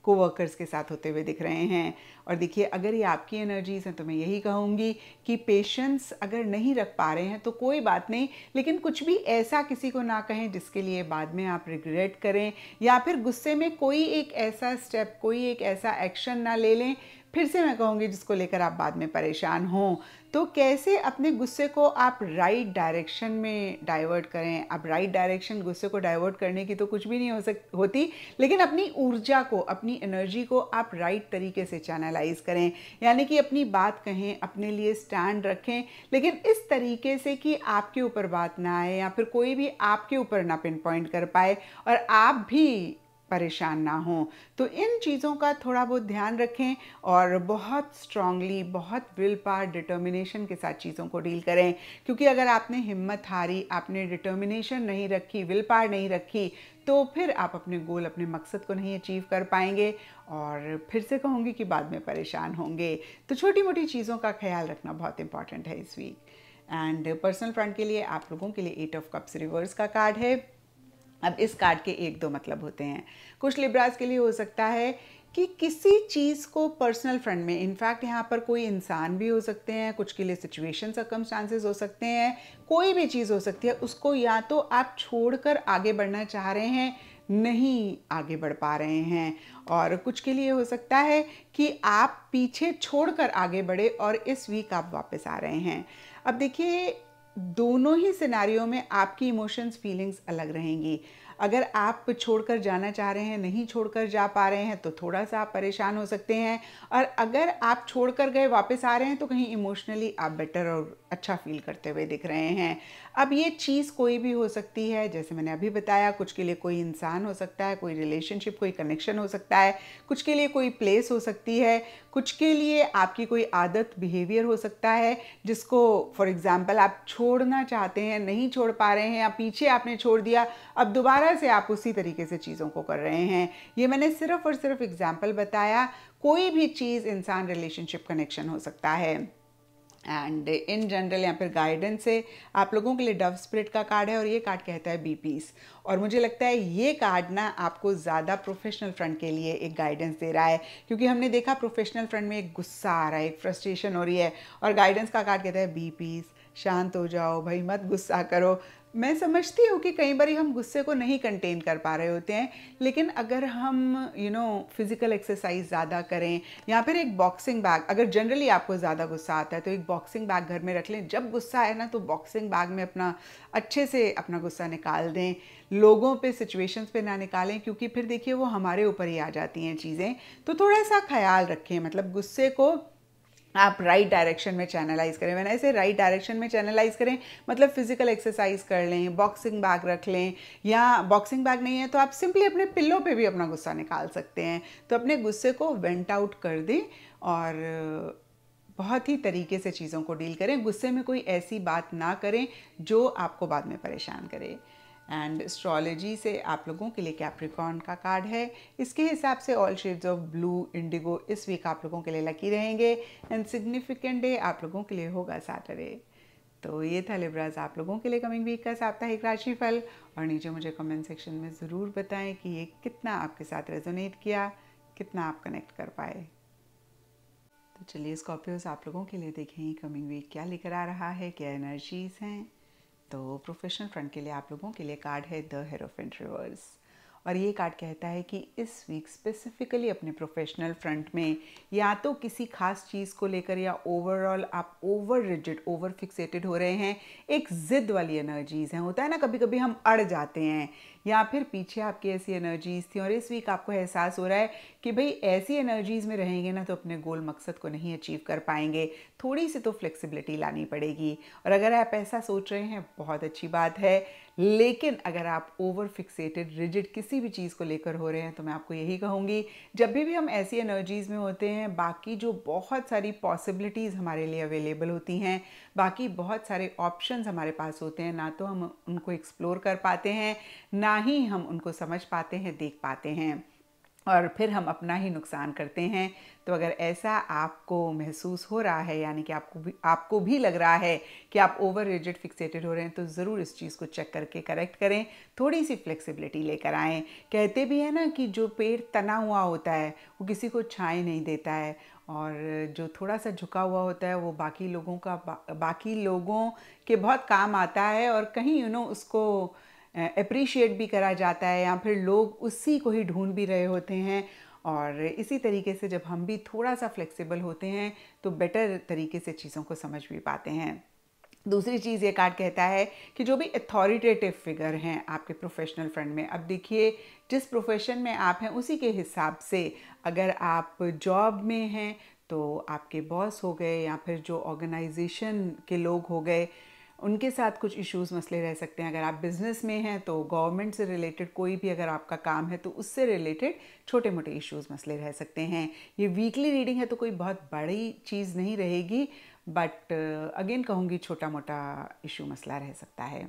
Speaker 1: कोवर्कर्स के साथ होते हुए दिख रहे हैं और देखिए अगर ये आपकी एनर्जीज हैं तो मैं यही कहूँगी कि पेशेंस अगर नहीं रख पा रहे हैं तो कोई बात नहीं लेकिन कुछ भी ऐसा किसी को ना कहें जिसके लिए बाद में आप रिग्रेट करें या फिर गुस्से में कोई एक ऐसा स्टेप कोई एक ऐसा एक्शन ना ले लें फिर से मैं कहूँगी जिसको लेकर आप बाद में परेशान हों तो कैसे अपने गुस्से को आप राइट डायरेक्शन में डाइवर्ट करें अब राइट डायरेक्शन गुस्से को डाइवर्ट करने की तो कुछ भी नहीं हो सक होती लेकिन अपनी ऊर्जा को अपनी एनर्जी को आप राइट तरीके से चैनलाइज करें यानी कि अपनी बात कहें अपने लिए स्टैंड रखें लेकिन इस तरीके से कि आपके ऊपर बात ना आए या फिर कोई भी आपके ऊपर ना पिन पॉइंट कर पाए और आप भी परेशान ना हो तो इन चीज़ों का थोड़ा बहुत ध्यान रखें और बहुत स्ट्रांगली बहुत विल पार डिटर्मिनेशन के साथ चीज़ों को डील करें क्योंकि अगर आपने हिम्मत हारी आपने डिटर्मिनेशन नहीं रखी विल पार नहीं रखी तो फिर आप अपने गोल अपने मकसद को नहीं अचीव कर पाएंगे और फिर से कहूँगी कि बाद में परेशान होंगे तो छोटी मोटी चीज़ों का ख्याल रखना बहुत इंपॉर्टेंट है इस वीक एंड पर्सनल फ्रंट के लिए आप लोगों के लिए एट ऑफ कप्स रिवर्स का कार्ड है अब इस कार्ड के एक दो मतलब होते हैं कुछ लिब्राज के लिए हो सकता है कि किसी चीज़ को पर्सनल फ्रंट में इनफैक्ट यहाँ पर कोई इंसान भी हो सकते हैं कुछ के लिए सिचुएशन सकम हो सकते हैं कोई भी चीज़ हो सकती है उसको या तो आप छोड़कर आगे बढ़ना चाह रहे हैं नहीं आगे बढ़ पा रहे हैं और कुछ के लिए हो सकता है कि आप पीछे छोड़कर आगे बढ़े और इस वीक आप वापस आ रहे हैं अब देखिए दोनों ही सिनारियों में आपकी इमोशंस फीलिंग्स अलग रहेंगी अगर आप छोड़कर जाना चाह रहे हैं नहीं छोड़कर जा पा रहे हैं तो थोड़ा सा आप परेशान हो सकते हैं और अगर आप छोड़कर गए वापस आ रहे हैं तो कहीं इमोशनली आप बेटर और अच्छा फील करते हुए दिख रहे हैं अब ये चीज़ कोई भी हो सकती है जैसे मैंने अभी बताया कुछ के लिए कोई इंसान हो सकता है कोई रिलेशनशिप कोई कनेक्शन हो सकता है कुछ के लिए कोई प्लेस हो सकती है कुछ के लिए आपकी कोई आदत बिहेवियर हो सकता है जिसको फॉर एग्ज़ाम्पल आप छोड़ना चाहते हैं नहीं छोड़ पा रहे हैं या पीछे आपने छोड़ दिया अब दोबारा से आप उसी तरीके से चीज़ों को कर रहे हैं ये मैंने सिर्फ और सिर्फ एग्ज़ाम्पल बताया कोई भी चीज़ इंसान रिलेशनशिप कनेक्शन हो सकता है एंड इन जनरल यहाँ पर गाइडेंस से आप लोगों के लिए डव स्प्रिट का कार्ड है और ये कार्ड कहता है बीपीस और मुझे लगता है ये कार्ड ना आपको ज़्यादा प्रोफेशनल फ्रंट के लिए एक गाइडेंस दे रहा है क्योंकि हमने देखा प्रोफेशनल फ्रंट में एक गुस्सा आ रहा है एक फ्रस्ट्रेशन हो रही है और गाइडेंस का कार्ड कहता है बीपीस शांत हो जाओ भाई मत गुस्सा करो मैं समझती हूँ कि कई बार हम गुस्से को नहीं कंटेन कर पा रहे होते हैं लेकिन अगर हम यू नो फिज़िकल एक्सरसाइज ज़्यादा करें या फिर एक बॉक्सिंग बैग अगर जनरली आपको ज़्यादा गुस्सा आता है तो एक बॉक्सिंग बैग घर में रख लें जब गुस्सा आए ना तो बॉक्सिंग बैग में अपना अच्छे से अपना गुस्सा निकाल दें लोगों पे सिचुएशंस पे ना निकालें क्योंकि फिर देखिए वो हमारे ऊपर ही आ जाती हैं चीज़ें तो थोड़ा सा ख्याल रखें मतलब गुस्से को आप राइट right डायरेक्शन में चैनलाइज करें मैंने ऐसे राइट डायरेक्शन में चैनलाइज करें मतलब फिजिकल एक्सरसाइज कर लें बॉक्सिंग बैग रख लें या बॉक्सिंग बैग नहीं है तो आप सिंपली अपने पिल्लों पे भी अपना गुस्सा निकाल सकते हैं तो अपने गुस्से को वेंट आउट कर दें और बहुत ही तरीके से चीज़ों को डील करें गुस्से में कोई ऐसी बात ना करें जो आपको बाद में परेशान करे एंड एस्ट्रोलॉजी से आप लोगों के लिए कैप्रिकॉन का कार्ड है इसके हिसाब से all shades of blue indigo इस वीक आप लोगों के लिए लकी रहेंगे एंड सिग्निफिकेंट डे आप लोगों के लिए होगा सैटरडे तो ये था लिब्राज आप लोगों के लिए कमिंग वीक का साप्ताहिक राशिफल और नीचे मुझे कमेंट सेक्शन में ज़रूर बताएं कि ये कितना आपके साथ रेजोनेट किया कितना आप कनेक्ट कर पाए तो चलिए स्कॉर्पियोज आप लोगों के लिए देखें कमिंग वीक क्या लेकर आ रहा है क्या एनर्जीज हैं तो प्रोफेशनल फ्रंट के लिए आप लोगों के लिए कार्ड है द हेरोफेंट रिवर्स और ये कार्ड कहता है कि इस वीक स्पेसिफिकली अपने प्रोफेशनल फ्रंट में या तो किसी खास चीज़ को लेकर या ओवरऑल आप ओवर रिजिड ओवर फिक्सेटेड हो रहे हैं एक जिद वाली एनर्जीज़ हैं होता है ना कभी कभी हम अड़ जाते हैं या फिर पीछे आपकी ऐसी एनर्जीज़ थी और इस वीक आपको एहसास हो रहा है कि भाई ऐसी एनर्जीज़ में रहेंगे ना तो अपने गोल मकसद को नहीं अचीव कर पाएंगे थोड़ी सी तो फ्लेक्सिबिलिटी लानी पड़ेगी और अगर आप ऐसा सोच रहे हैं बहुत अच्छी बात है लेकिन अगर आप ओवर फिक्सेटेड रिजिड किसी भी चीज़ को लेकर हो रहे हैं तो मैं आपको यही कहूँगी जब भी भी हम ऐसी एनर्जीज़ में होते हैं बाकी जो बहुत सारी पॉसिबिलिटीज़ हमारे लिए अवेलेबल होती हैं बाकी बहुत सारे ऑप्शंस हमारे पास होते हैं ना तो हम उनको एक्सप्लोर कर पाते हैं ना ही हम उनको समझ पाते हैं देख पाते हैं और फिर हम अपना ही नुकसान करते हैं तो अगर ऐसा आपको महसूस हो रहा है यानी कि आपको भी आपको भी लग रहा है कि आप ओवर रिजिड फिक्सेटेड हो रहे हैं तो ज़रूर इस चीज़ को चेक करके करेक्ट करें थोड़ी सी फ्लेक्सिबिलिटी लेकर आएँ कहते भी हैं ना कि जो पेड़ तना हुआ होता है वो किसी को छाए नहीं देता है और जो थोड़ा सा झुका हुआ होता है वो बाकी लोगों का बा, बाकी लोगों के बहुत काम आता है और कहीं यू you नो know, उसको अप्रिशिएट भी करा जाता है या फिर लोग उसी को ही ढूंढ भी रहे होते हैं और इसी तरीके से जब हम भी थोड़ा सा फ्लेक्सिबल होते हैं तो बेटर तरीके से चीज़ों को समझ भी पाते हैं दूसरी चीज़ ये कार्ड कहता है कि जो भी अथॉरिटेटिव फिगर हैं आपके प्रोफेशनल फ्रेंड में अब देखिए जिस प्रोफेशन में आप हैं उसी के हिसाब से अगर आप जॉब में हैं तो आपके बॉस हो गए या फिर जो ऑर्गेनाइजेशन के लोग हो गए उनके साथ कुछ इश्यूज मसले रह सकते हैं अगर आप बिजनेस में हैं तो गवर्नमेंट से रिलेटेड कोई भी अगर आपका काम है तो उससे रिलेटेड छोटे मोटे इश्यूज मसले रह सकते हैं ये वीकली रीडिंग है तो कोई बहुत बड़ी चीज़ नहीं रहेगी बट अगेन uh, कहूँगी छोटा मोटा इशू मसला रह सकता है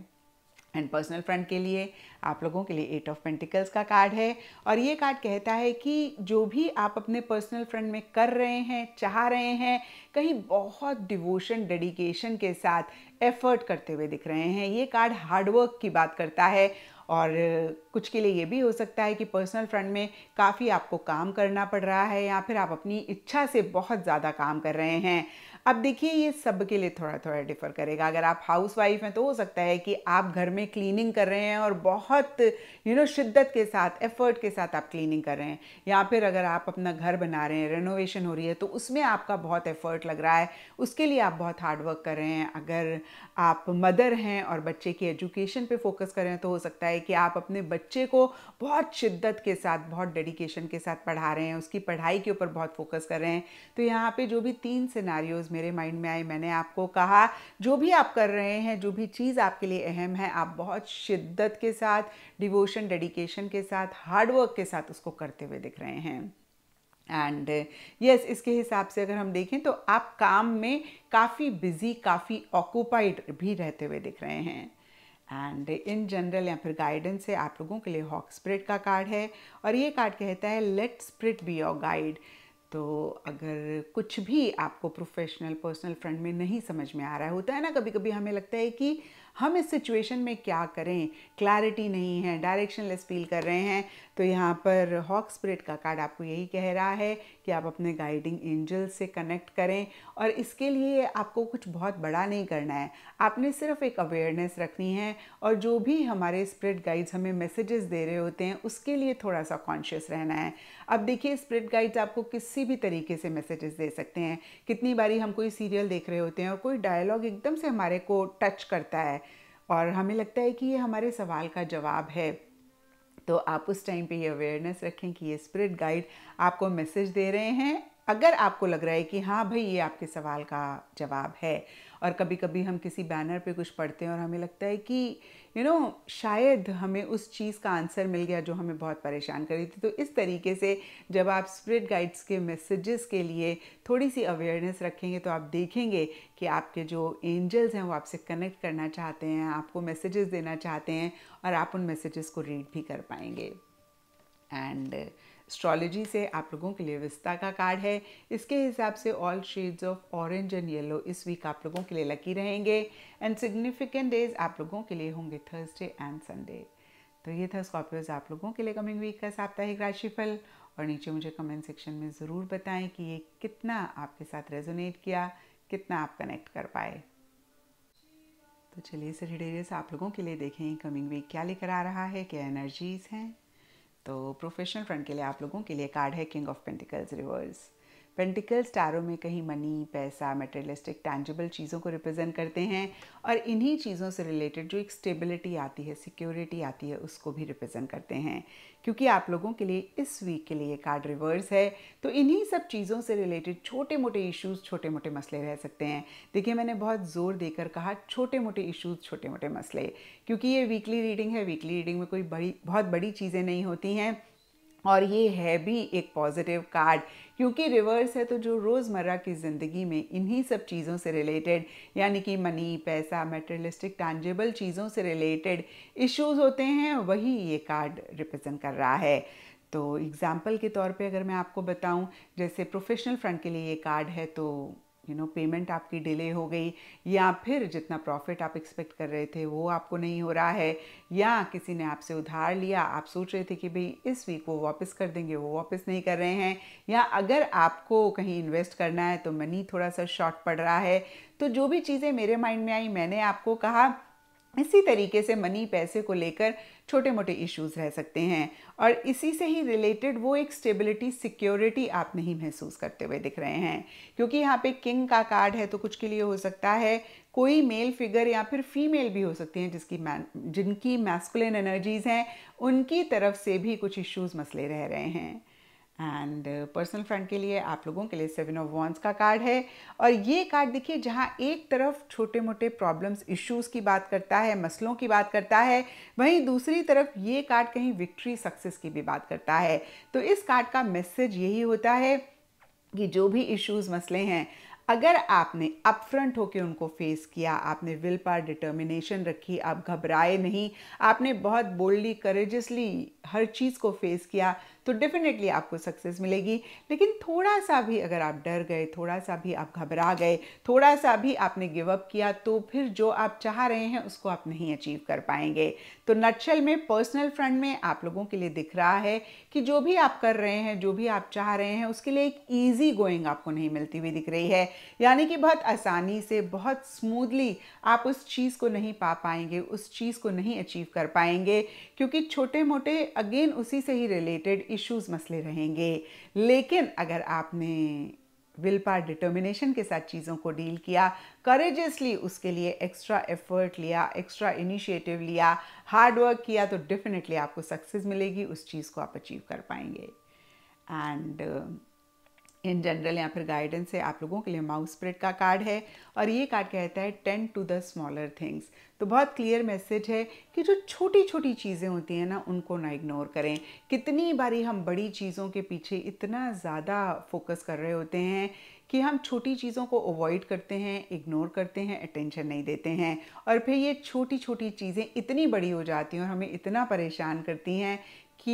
Speaker 1: एंड पर्सनल फ्रंट के लिए आप लोगों के लिए एट ऑफ पेंटिकल्स का कार्ड है और ये कार्ड कहता है कि जो भी आप अपने पर्सनल फ्रंट में कर रहे हैं चाह रहे हैं कहीं बहुत डिवोशन डेडिकेशन के साथ एफर्ट करते हुए दिख रहे हैं ये कार्ड हार्डवर्क की बात करता है और uh, कुछ के लिए ये भी हो सकता है कि पर्सनल फ्रंट में काफ़ी आपको काम करना पड़ रहा है या फिर आप अपनी इच्छा से बहुत ज़्यादा काम कर रहे हैं अब देखिए ये सब के लिए थोड़ा थोड़ा डिफर करेगा अगर आप हाउस वाइफ हैं तो हो सकता है कि आप घर में क्लीनिंग कर रहे हैं और बहुत यू नो शिद्दत के साथ एफर्ट के साथ आप क्लीनिंग कर रहे हैं या फिर अगर आप अपना घर बना रहे हैं रेनोवेशन हो रही है तो उसमें आपका बहुत एफर्ट लग रहा है उसके लिए आप बहुत हार्डवर्क कर रहे हैं अगर आप मदर हैं और बच्चे की एजुकेशन पर फोकस कर रहे हैं तो हो सकता है कि आप अपने बच्चे को बहुत शिद्दत के साथ बहुत डेडिकेशन के साथ पढ़ा रहे हैं उसकी पढ़ाई के ऊपर बहुत फोकस कर रहे हैं तो यहाँ पे जो भी तीन सिनारियोज मेरे माइंड में आई मैंने आपको कहा जो भी आप कर रहे हैं जो भी चीज़ आपके लिए अहम है आप बहुत शिद्दत के साथ डिवोशन डेडिकेशन के साथ हार्डवर्क के साथ उसको करते हुए दिख रहे हैं एंड यस yes, इसके हिसाब से अगर हम देखें तो आप काम में काफ़ी बिजी काफ़ी ऑक्यूपाइड भी रहते हुए दिख रहे हैं एंड इन जनरल या फिर गाइडेंस है आप लोगों के लिए हॉक स्प्रिट का कार्ड है और ये कार्ड कहता है let spirit be your guide तो अगर कुछ भी आपको प्रोफेशनल पर्सनल फ्रंट में नहीं समझ में आ रहा है होता है ना कभी कभी हमें लगता है कि हम इस सिचुएशन में क्या करें क्लैरिटी नहीं है डायरेक्शन लेस फील कर रहे हैं तो यहाँ पर हॉक स्प्रिट का कार्ड आपको यही कह रहा है कि आप अपने गाइडिंग एंजल से कनेक्ट करें और इसके लिए आपको कुछ बहुत बड़ा नहीं करना है आपने सिर्फ एक अवेयरनेस रखनी है और जो भी हमारे स्प्रिट गाइड्स हमें मैसेजेस दे रहे होते हैं उसके लिए थोड़ा सा कॉन्शियस रहना है अब देखिए स्प्रिट गाइड्स आपको किसी भी तरीके से मैसेजेस दे सकते हैं कितनी बारी हम कोई सीरियल देख रहे होते हैं और कोई डायलॉग एकदम से हमारे को टच करता है और हमें लगता है कि ये हमारे सवाल का जवाब है तो आप उस टाइम पे ये अवेयरनेस रखें कि ये स्प्रिट गाइड आपको मैसेज दे रहे हैं अगर आपको लग रहा है कि हाँ भाई ये आपके सवाल का जवाब है और कभी कभी हम किसी बैनर पे कुछ पढ़ते हैं और हमें लगता है कि यू you नो know, शायद हमें उस चीज़ का आंसर मिल गया जो हमें बहुत परेशान कर रही थी तो इस तरीके से जब आप स्प्रिट गाइड्स के मैसेजेस के लिए थोड़ी सी अवेयरनेस रखेंगे तो आप देखेंगे कि आपके जो एंजल्स हैं वो आपसे कनेक्ट करना चाहते हैं आपको मैसेजेस देना चाहते हैं और आप उन मैसेजेस को रीड भी कर पाएंगे एंड एस्ट्रोलॉजी से आप लोगों के लिए विस्ता का कार्ड है इसके हिसाब से all shades of orange and yellow इस वीक आप लोगों के लिए लकी रहेंगे एंड सिग्निफिकेंट डेज आप लोगों के लिए होंगे थर्सडे एंड संडे तो ये था स्कॉर्पियोज आप लोगों के लिए कमिंग वीक का साप्ताहिक राशिफल और नीचे मुझे कमेंट सेक्शन में ज़रूर बताएं कि ये कितना आपके साथ रेजोनेट किया कितना आप कनेक्ट कर पाए तो चलिए सैटरडेज आप लोगों के लिए देखें कमिंग वीक क्या लेकर आ रहा है क्या एनर्जीज हैं तो प्रोफेशनल फ्रंट के लिए आप लोगों के लिए कार्ड है king of pentacles reverse pentacles tarot में कहीं मनी पैसा मेटेरियलिस्टिक टैंजिबल चीज़ों को रिप्रेजेंट करते हैं और इन्हीं चीज़ों से रिलेटेड जो एक स्टेबिलिटी आती है सिक्योरिटी आती है उसको भी रिप्रेजेंट करते हैं क्योंकि आप लोगों के लिए इस वीक के लिए ये कार्ड रिवर्स है तो इन्हीं सब चीज़ों से रिलेटेड छोटे मोटे इश्यूज़ छोटे मोटे मसले रह सकते हैं देखिए मैंने बहुत ज़ोर देकर कहा छोटे मोटे इश्यूज़ छोटे मोटे मसले क्योंकि ये वीकली रीडिंग है वीकली रीडिंग में कोई बड़ी बहुत बड़ी चीज़ें नहीं होती हैं और ये है भी एक पॉजिटिव कार्ड क्योंकि रिवर्स है तो जो रोज़मर्रा की ज़िंदगी में इन्हीं सब चीज़ों से रिलेटेड यानी कि मनी पैसा मेटेरियलिस्टिक टैंजेबल चीज़ों से रिलेटेड इश्यूज होते हैं वही ये कार्ड रिप्रेजेंट कर रहा है तो एग्ज़ाम्पल के तौर पे अगर मैं आपको बताऊं जैसे प्रोफेशनल फ्रंट के लिए ये कार्ड है तो यू नो पेमेंट आपकी डिले हो गई या फिर जितना प्रॉफिट आप एक्सपेक्ट कर रहे थे वो आपको नहीं हो रहा है या किसी ने आपसे उधार लिया आप सोच रहे थे कि भाई इस वीक वो वापस कर देंगे वो वापस नहीं कर रहे हैं या अगर आपको कहीं इन्वेस्ट करना है तो मनी थोड़ा सा शॉर्ट पड़ रहा है तो जो भी चीज़ें मेरे माइंड में आई मैंने आपको कहा इसी तरीके से मनी पैसे को लेकर छोटे मोटे इश्यूज रह सकते हैं और इसी से ही रिलेटेड वो एक स्टेबिलिटी सिक्योरिटी आप नहीं महसूस करते हुए दिख रहे हैं क्योंकि यहाँ पे किंग का कार्ड है तो कुछ के लिए हो सकता है कोई मेल फिगर या फिर फीमेल भी हो सकती हैं जिसकी जिनकी मैस्कुलिन एनर्जीज हैं उनकी तरफ से भी कुछ इश्यूज मसले रह रहे हैं एंड पर्सनल फ्रेंड के लिए आप लोगों के लिए सेवन ऑफ वॉन्स का कार्ड है और ये कार्ड देखिए जहाँ एक तरफ छोटे मोटे प्रॉब्लम्स इश्यूज की बात करता है मसलों की बात करता है वहीं दूसरी तरफ ये कार्ड कहीं विक्ट्री सक्सेस की भी बात करता है तो इस कार्ड का मैसेज यही होता है कि जो भी इश्यूज मसले हैं अगर आपने अपफ्रंट होकर उनको फेस किया आपने विल पार डिटर्मिनेशन रखी आप घबराए नहीं आपने बहुत बोल्डली करेजसली हर चीज़ को फेस किया तो डेफिनेटली आपको सक्सेस मिलेगी लेकिन थोड़ा सा भी अगर आप डर गए थोड़ा सा भी आप घबरा गए थोड़ा सा भी आपने गिव अप किया तो फिर जो आप चाह रहे हैं उसको आप नहीं अचीव कर पाएंगे तो नक्शल में पर्सनल फ्रंट में आप लोगों के लिए दिख रहा है कि जो भी आप कर रहे हैं जो भी आप चाह रहे हैं उसके लिए एक ईजी गोइंग आपको नहीं मिलती हुई दिख रही है यानी कि बहुत आसानी से बहुत स्मूदली आप उस चीज़ को नहीं पा पाएंगे उस चीज़ को नहीं अचीव कर पाएंगे क्योंकि छोटे मोटे अगेन उसी से ही रिलेटेड इश्यूज मसले रहेंगे लेकिन अगर आपने विल पार डिटर्मिनेशन के साथ चीज़ों को डील किया करेजियसली उसके लिए एक्स्ट्रा एफर्ट लिया एक्स्ट्रा इनिशिएटिव लिया हार्ड वर्क किया तो डेफिनेटली आपको सक्सेस मिलेगी उस चीज़ को आप अचीव कर पाएंगे एंड इन जनरल या फिर गाइडेंस है आप लोगों के लिए माउस स्प्रेड का कार्ड है और ये कार्ड कहता है tend to the smaller things तो बहुत क्लियर मैसेज है कि जो छोटी छोटी चीज़ें होती हैं ना उनको ना इग्नोर करें कितनी बारी हम बड़ी चीज़ों के पीछे इतना ज़्यादा फोकस कर रहे होते हैं कि हम छोटी चीज़ों को अवॉइड करते हैं इग्नोर करते हैं अटेंशन नहीं देते हैं और फिर ये छोटी छोटी चीज़ें इतनी बड़ी हो जाती हैं और हमें इतना परेशान करती हैं कि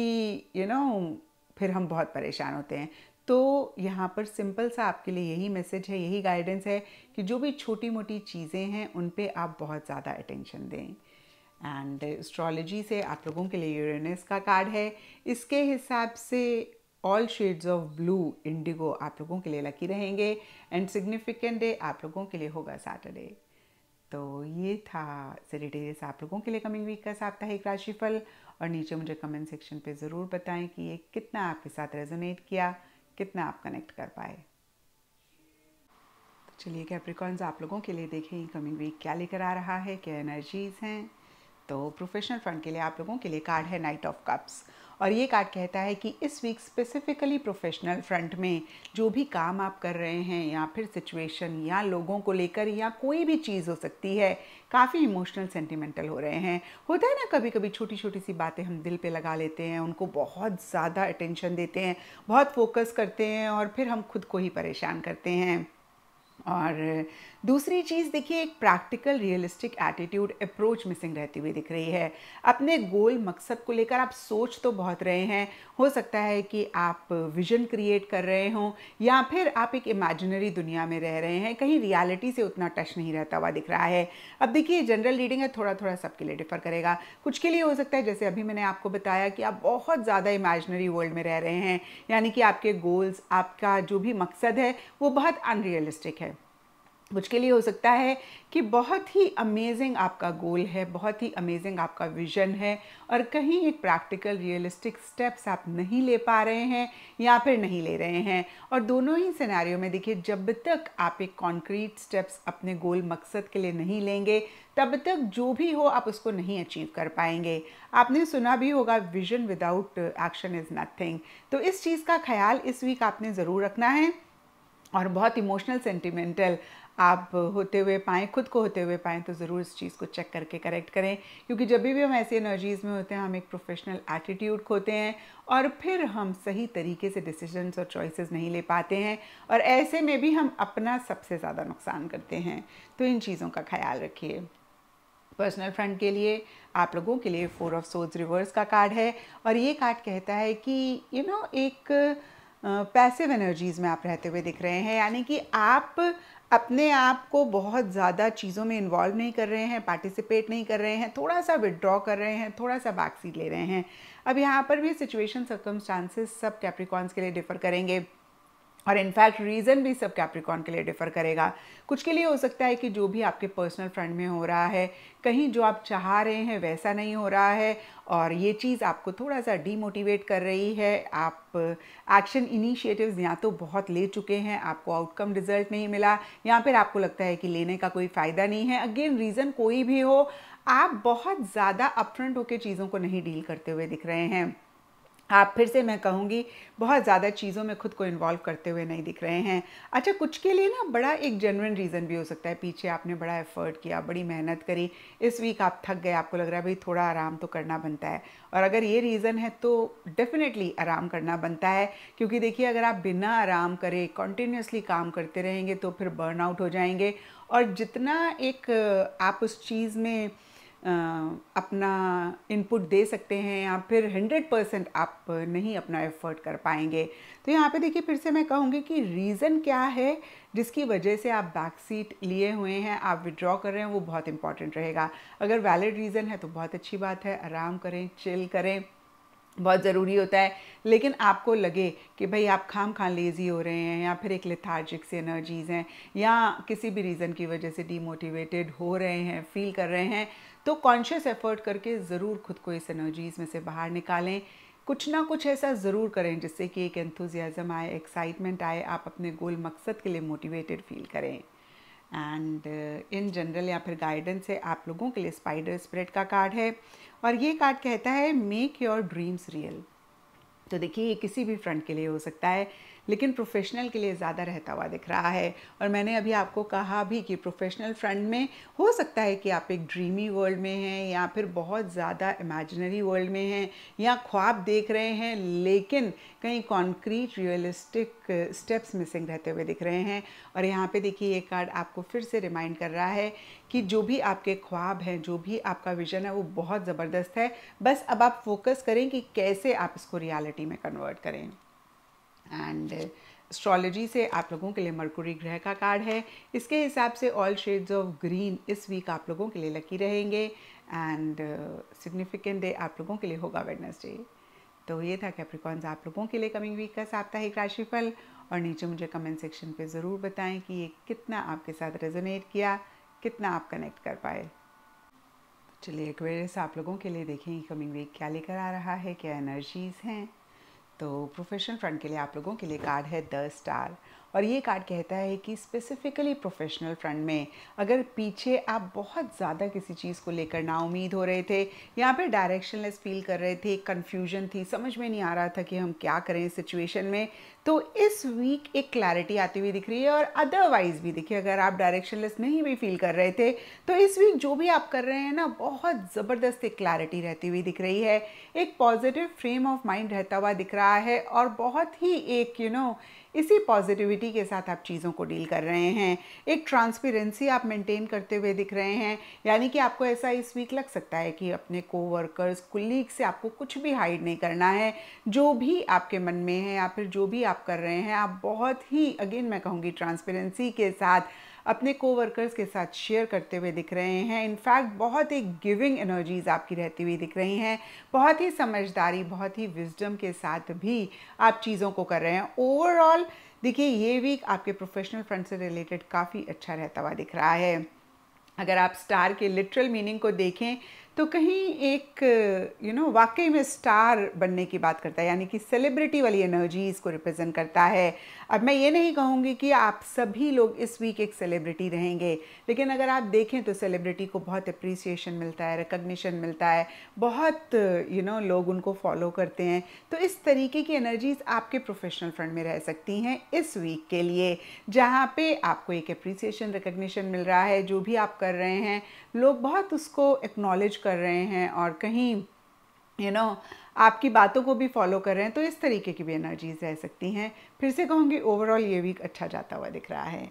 Speaker 1: यू you नो know, फिर हम बहुत परेशान होते हैं तो यहाँ पर सिंपल सा आपके लिए यही मैसेज है यही गाइडेंस है कि जो भी छोटी मोटी चीज़ें हैं उन पे आप बहुत ज़्यादा अटेंशन दें एंड एस्ट्रोलॉजी से आप लोगों के लिए यूरेनस का कार्ड है इसके हिसाब से all shades of blue indigo आप लोगों के लिए लकी रहेंगे एंड सिग्निफिकेंट डे आप लोगों के लिए होगा सैटरडे तो ये था सेरिटेरियस आप लोगों के लिए कमिंग वीक का साप्ताहिक राशिफल और नीचे मुझे कमेंट सेक्शन पे ज़रूर बताएं कि ये कितना आपके साथ रेजोनेट किया कितना आप कनेक्ट कर पाए तो चलिए कैप्रिकॉन्स आप लोगों के लिए देखें कमिंग वीक क्या लेकर आ रहा है क्या एनर्जीज हैं तो प्रोफेशनल फंड के लिए आप लोगों के लिए कार्ड है नाइट ऑफ कप्स और ये कार्ड कहता है कि इस वीक स्पेसिफिकली प्रोफेशनल फ्रंट में जो भी काम आप कर रहे हैं या फिर सिचुएशन या लोगों को लेकर या कोई भी चीज़ हो सकती है काफ़ी इमोशनल सेंटिमेंटल हो रहे हैं होता है ना कभी कभी छोटी छोटी सी बातें हम दिल पे लगा लेते हैं उनको बहुत ज़्यादा अटेंशन देते हैं बहुत फोकस करते हैं और फिर हम खुद को ही परेशान करते हैं और दूसरी चीज़ देखिए एक practical realistic attitude approach missing रहती हुई दिख रही है अपने गोल मकसद को लेकर आप सोच तो बहुत रहे हैं हो सकता है कि आप विजन क्रिएट कर रहे हों या फिर आप एक इमेजिनरी दुनिया में रह रहे हैं कहीं रियलिटी से उतना टच नहीं रहता हुआ दिख रहा है अब देखिए जनरल रीडिंग है थोड़ा थोड़ा सबके लिए डिफर करेगा कुछ के लिए हो सकता है जैसे अभी मैंने आपको बताया कि आप बहुत ज़्यादा इमेजनरी वर्ल्ड में रह रहे हैं यानी कि आपके गोल्स आपका जो भी मकसद है वो बहुत अनरियलिस्टिक है मुझके लिए हो सकता है कि बहुत ही अमेजिंग आपका गोल है बहुत ही अमेजिंग आपका विजन है और कहीं एक प्रैक्टिकल रियलिस्टिक स्टेप्स आप नहीं ले पा रहे हैं या फिर नहीं ले रहे हैं और दोनों ही सिनेरियो में देखिए जब तक आप एक कॉन्क्रीट स्टेप्स अपने गोल मकसद के लिए नहीं लेंगे तब तक जो भी हो आप उसको नहीं अचीव कर पाएंगे आपने सुना भी होगा vision without action is nothing तो इस चीज़ का ख्याल इस वीक आपने ज़रूर रखना है और बहुत इमोशनल सेंटिमेंटल आप होते हुए पाएँ खुद को होते हुए पाएँ तो ज़रूर इस चीज़ को चेक करके करेक्ट करें क्योंकि जब भी हम ऐसी एनर्जीज़ में होते हैं हम एक प्रोफेशनल एटीट्यूड खोते हैं और फिर हम सही तरीके से डिसीजंस और चॉइसेस नहीं ले पाते हैं और ऐसे में भी हम अपना सबसे ज़्यादा नुकसान करते हैं तो इन चीज़ों का ख्याल रखिए पर्सनल फ्रंट के लिए आप लोगों के लिए फोर ऑफ सोज रिवर्स का कार्ड है और ये कार्ड कहता है कि यू you नो know, एक पैसिव एनर्जीज़ में आप रहते हुए दिख रहे हैं यानी कि आप अपने आप को बहुत ज़्यादा चीज़ों में इन्वॉल्व नहीं कर रहे हैं पार्टिसिपेट नहीं कर रहे हैं थोड़ा सा विड्रॉ कर रहे हैं थोड़ा सा बैक सीट ले रहे हैं अब यहाँ पर भी सिचुएशन सर्कमस्टांसेस सब कैप्रिकॉन्स के लिए डिफर करेंगे और इनफैक्ट रीज़न भी सब कैप्रिकॉन के लिए डिफ़र करेगा कुछ के लिए हो सकता है कि जो भी आपके पर्सनल फ्रंट में हो रहा है कहीं जो आप चाह रहे हैं वैसा नहीं हो रहा है और ये चीज़ आपको थोड़ा सा डीमोटिवेट कर रही है आप एक्शन इनिशिएटिव्स या तो बहुत ले चुके हैं आपको आउटकम रिजल्ट नहीं मिला या फिर आपको लगता है कि लेने का कोई फ़ायदा नहीं है अगेन रीज़न कोई भी हो आप बहुत ज़्यादा अपफ्रंट होकर चीज़ों को नहीं डील करते हुए दिख रहे हैं आप फिर से मैं कहूँगी बहुत ज़्यादा चीज़ों में खुद को इन्वॉल्व करते हुए नहीं दिख रहे हैं अच्छा कुछ के लिए ना बड़ा एक जेनवन रीज़न भी हो सकता है पीछे आपने बड़ा एफर्ट किया बड़ी मेहनत करी इस वीक आप थक गए आपको लग रहा है भाई थोड़ा आराम तो करना बनता है और अगर ये रीज़न है तो डेफिनेटली आराम करना बनता है क्योंकि देखिए अगर आप बिना आराम करे कॉन्टीन्यूसली काम करते रहेंगे तो फिर बर्नआउट हो जाएंगे और जितना एक आप उस चीज़ में अपना इनपुट दे सकते हैं या फिर 100 परसेंट आप नहीं अपना एफर्ट कर पाएंगे तो यहाँ पे देखिए फिर से मैं कहूँगी कि रीज़न क्या है जिसकी वजह से आप बैक सीट लिए हुए हैं आप विड्रॉ कर रहे हैं वो बहुत इंपॉर्टेंट रहेगा अगर वैलिड रीज़न है तो बहुत अच्छी बात है आराम करें चिल करें बहुत ज़रूरी होता है लेकिन आपको लगे कि भाई आप खाम खान लेज़ी हो रहे हैं या फिर एक लिथार्जिक से एनर्जीज़ हैं या किसी भी रीज़न की वजह से डीमोटिवेटेड हो रहे हैं फील कर रहे हैं तो कॉन्शियस एफर्ट करके ज़रूर खुद को इस एनर्जीज में से बाहर निकालें कुछ ना कुछ ऐसा ज़रूर करें जिससे कि एक एंथुजियाज़म आए एक्साइटमेंट आए आप अपने गोल मकसद के लिए मोटिवेटेड फील करें एंड इन जनरल या फिर गाइडेंस से आप लोगों के लिए स्पाइडर स्प्रेड का कार्ड है और ये कार्ड कहता है मेक योर ड्रीम्स रियल तो देखिए ये किसी भी फ्रंट के लिए हो सकता है लेकिन प्रोफेशनल के लिए ज़्यादा रहता हुआ दिख रहा है और मैंने अभी आपको कहा भी कि प्रोफेशनल फ्रंट में हो सकता है कि आप एक ड्रीमी वर्ल्ड में हैं या फिर बहुत ज़्यादा इमेजनरी वर्ल्ड में हैं या ख्वाब देख रहे हैं लेकिन कहीं कॉन्क्रीट रियलिस्टिक स्टेप्स मिसिंग रहते हुए दिख रहे हैं और यहाँ पे देखिए ये कार्ड आपको फिर से रिमाइंड कर रहा है कि जो भी आपके ख्वाब हैं जो भी आपका विजन है वो बहुत ज़बरदस्त है बस अब आप फोकस करें कि कैसे आप इसको रियलिटी में कन्वर्ट करें एंड एस्ट्रोलॉजी uh, से आप लोगों के लिए मरकुरी ग्रह का कार्ड है इसके हिसाब से ऑल शेड्स ऑफ ग्रीन इस वीक आप लोगों के लिए लकी रहेंगे एंड सिग्निफिकेंट डे आप लोगों के लिए होगा वेडनेसडे तो ये था कैप्रिकॉन्स आप लोगों के लिए कमिंग वीक का साप्ताहिक राशिफल और नीचे मुझे कमेंट सेक्शन पे ज़रूर बताएं कि ये कितना आपके साथ रेजोनेट किया कितना आप कनेक्ट कर पाए चलिए एक आप लोगों के लिए देखें कमिंग वीक क्या लेकर आ रहा है क्या एनर्जीज़ हैं तो प्रोफेशनल फ्रंट के लिए आप लोगों के लिए कार्ड है द स्टार और ये कार्ड कहता है कि स्पेसिफिकली प्रोफेशनल फ्रंट में अगर पीछे आप बहुत ज़्यादा किसी चीज़ को लेकर ना उम्मीद हो रहे थे यहाँ पे डायरेक्शनलेस फील कर रहे थे कन्फ्यूजन थी समझ में नहीं आ रहा था कि हम क्या करें सिचुएशन में तो इस वीक एक क्लैरिटी आती हुई दिख रही है और अदरवाइज़ भी देखिए अगर आप डायरेक्शनलेस नहीं भी फील कर रहे थे तो इस वीक जो भी आप कर रहे हैं ना बहुत ज़बरदस्त एक क्लैरिटी रहती हुई दिख रही है एक पॉजिटिव फ्रेम ऑफ माइंड रहता हुआ दिख रहा है और बहुत ही एक यू you नो know, इसी पॉजिटिविटी के साथ आप चीज़ों को डील कर रहे हैं एक ट्रांसपेरेंसी आप मेंटेन करते हुए दिख रहे हैं यानी कि आपको ऐसा इस वीक लग सकता है कि अपने कोवर्कर्स कुलीग से आपको कुछ भी हाइड नहीं करना है जो भी आपके मन में है या फिर जो भी आप कर रहे हैं आप बहुत ही अगेन मैं कहूँगी ट्रांसपेरेंसी के साथ अपने कोवर्कर्स के साथ शेयर करते हुए दिख रहे हैं इनफैक्ट बहुत ही गिविंग एनर्जीज़ आपकी रहती हुई दिख रही हैं बहुत ही समझदारी बहुत ही विजडम के साथ भी आप चीज़ों को कर रहे हैं ओवरऑल देखिए ये वीक आपके प्रोफेशनल फ्रंट से रिलेटेड काफ़ी अच्छा रहता हुआ दिख रहा है अगर आप स्टार के लिटरल मीनिंग को देखें तो कहीं एक यू नो वाकई में स्टार बनने की बात करता है यानी कि सेलिब्रिटी वाली एनर्जी इसको रिप्रेजेंट करता है अब मैं ये नहीं कहूँगी कि आप सभी लोग इस वीक एक सेलिब्रिटी रहेंगे लेकिन अगर आप देखें तो सेलिब्रिटी को बहुत अप्रिसिएशन मिलता है रिकग्निशन मिलता है बहुत यू नो लोग उनको फॉलो करते हैं तो इस तरीके की एनर्जीज आपके प्रोफेशनल फ्रंट में रह सकती हैं इस वीक के लिए जहाँ पे आपको एक अप्रिसिएशन रिकग्निशन मिल रहा है जो भी आप कर रहे हैं लोग बहुत उसको एक्नॉलेज कर रहे हैं और कहीं यू you नो know, आपकी बातों को भी फॉलो कर रहे हैं तो इस तरीके की भी एनर्जीज रह सकती हैं फिर से कहूँगी ओवरऑल ये वीक अच्छा जाता हुआ दिख रहा है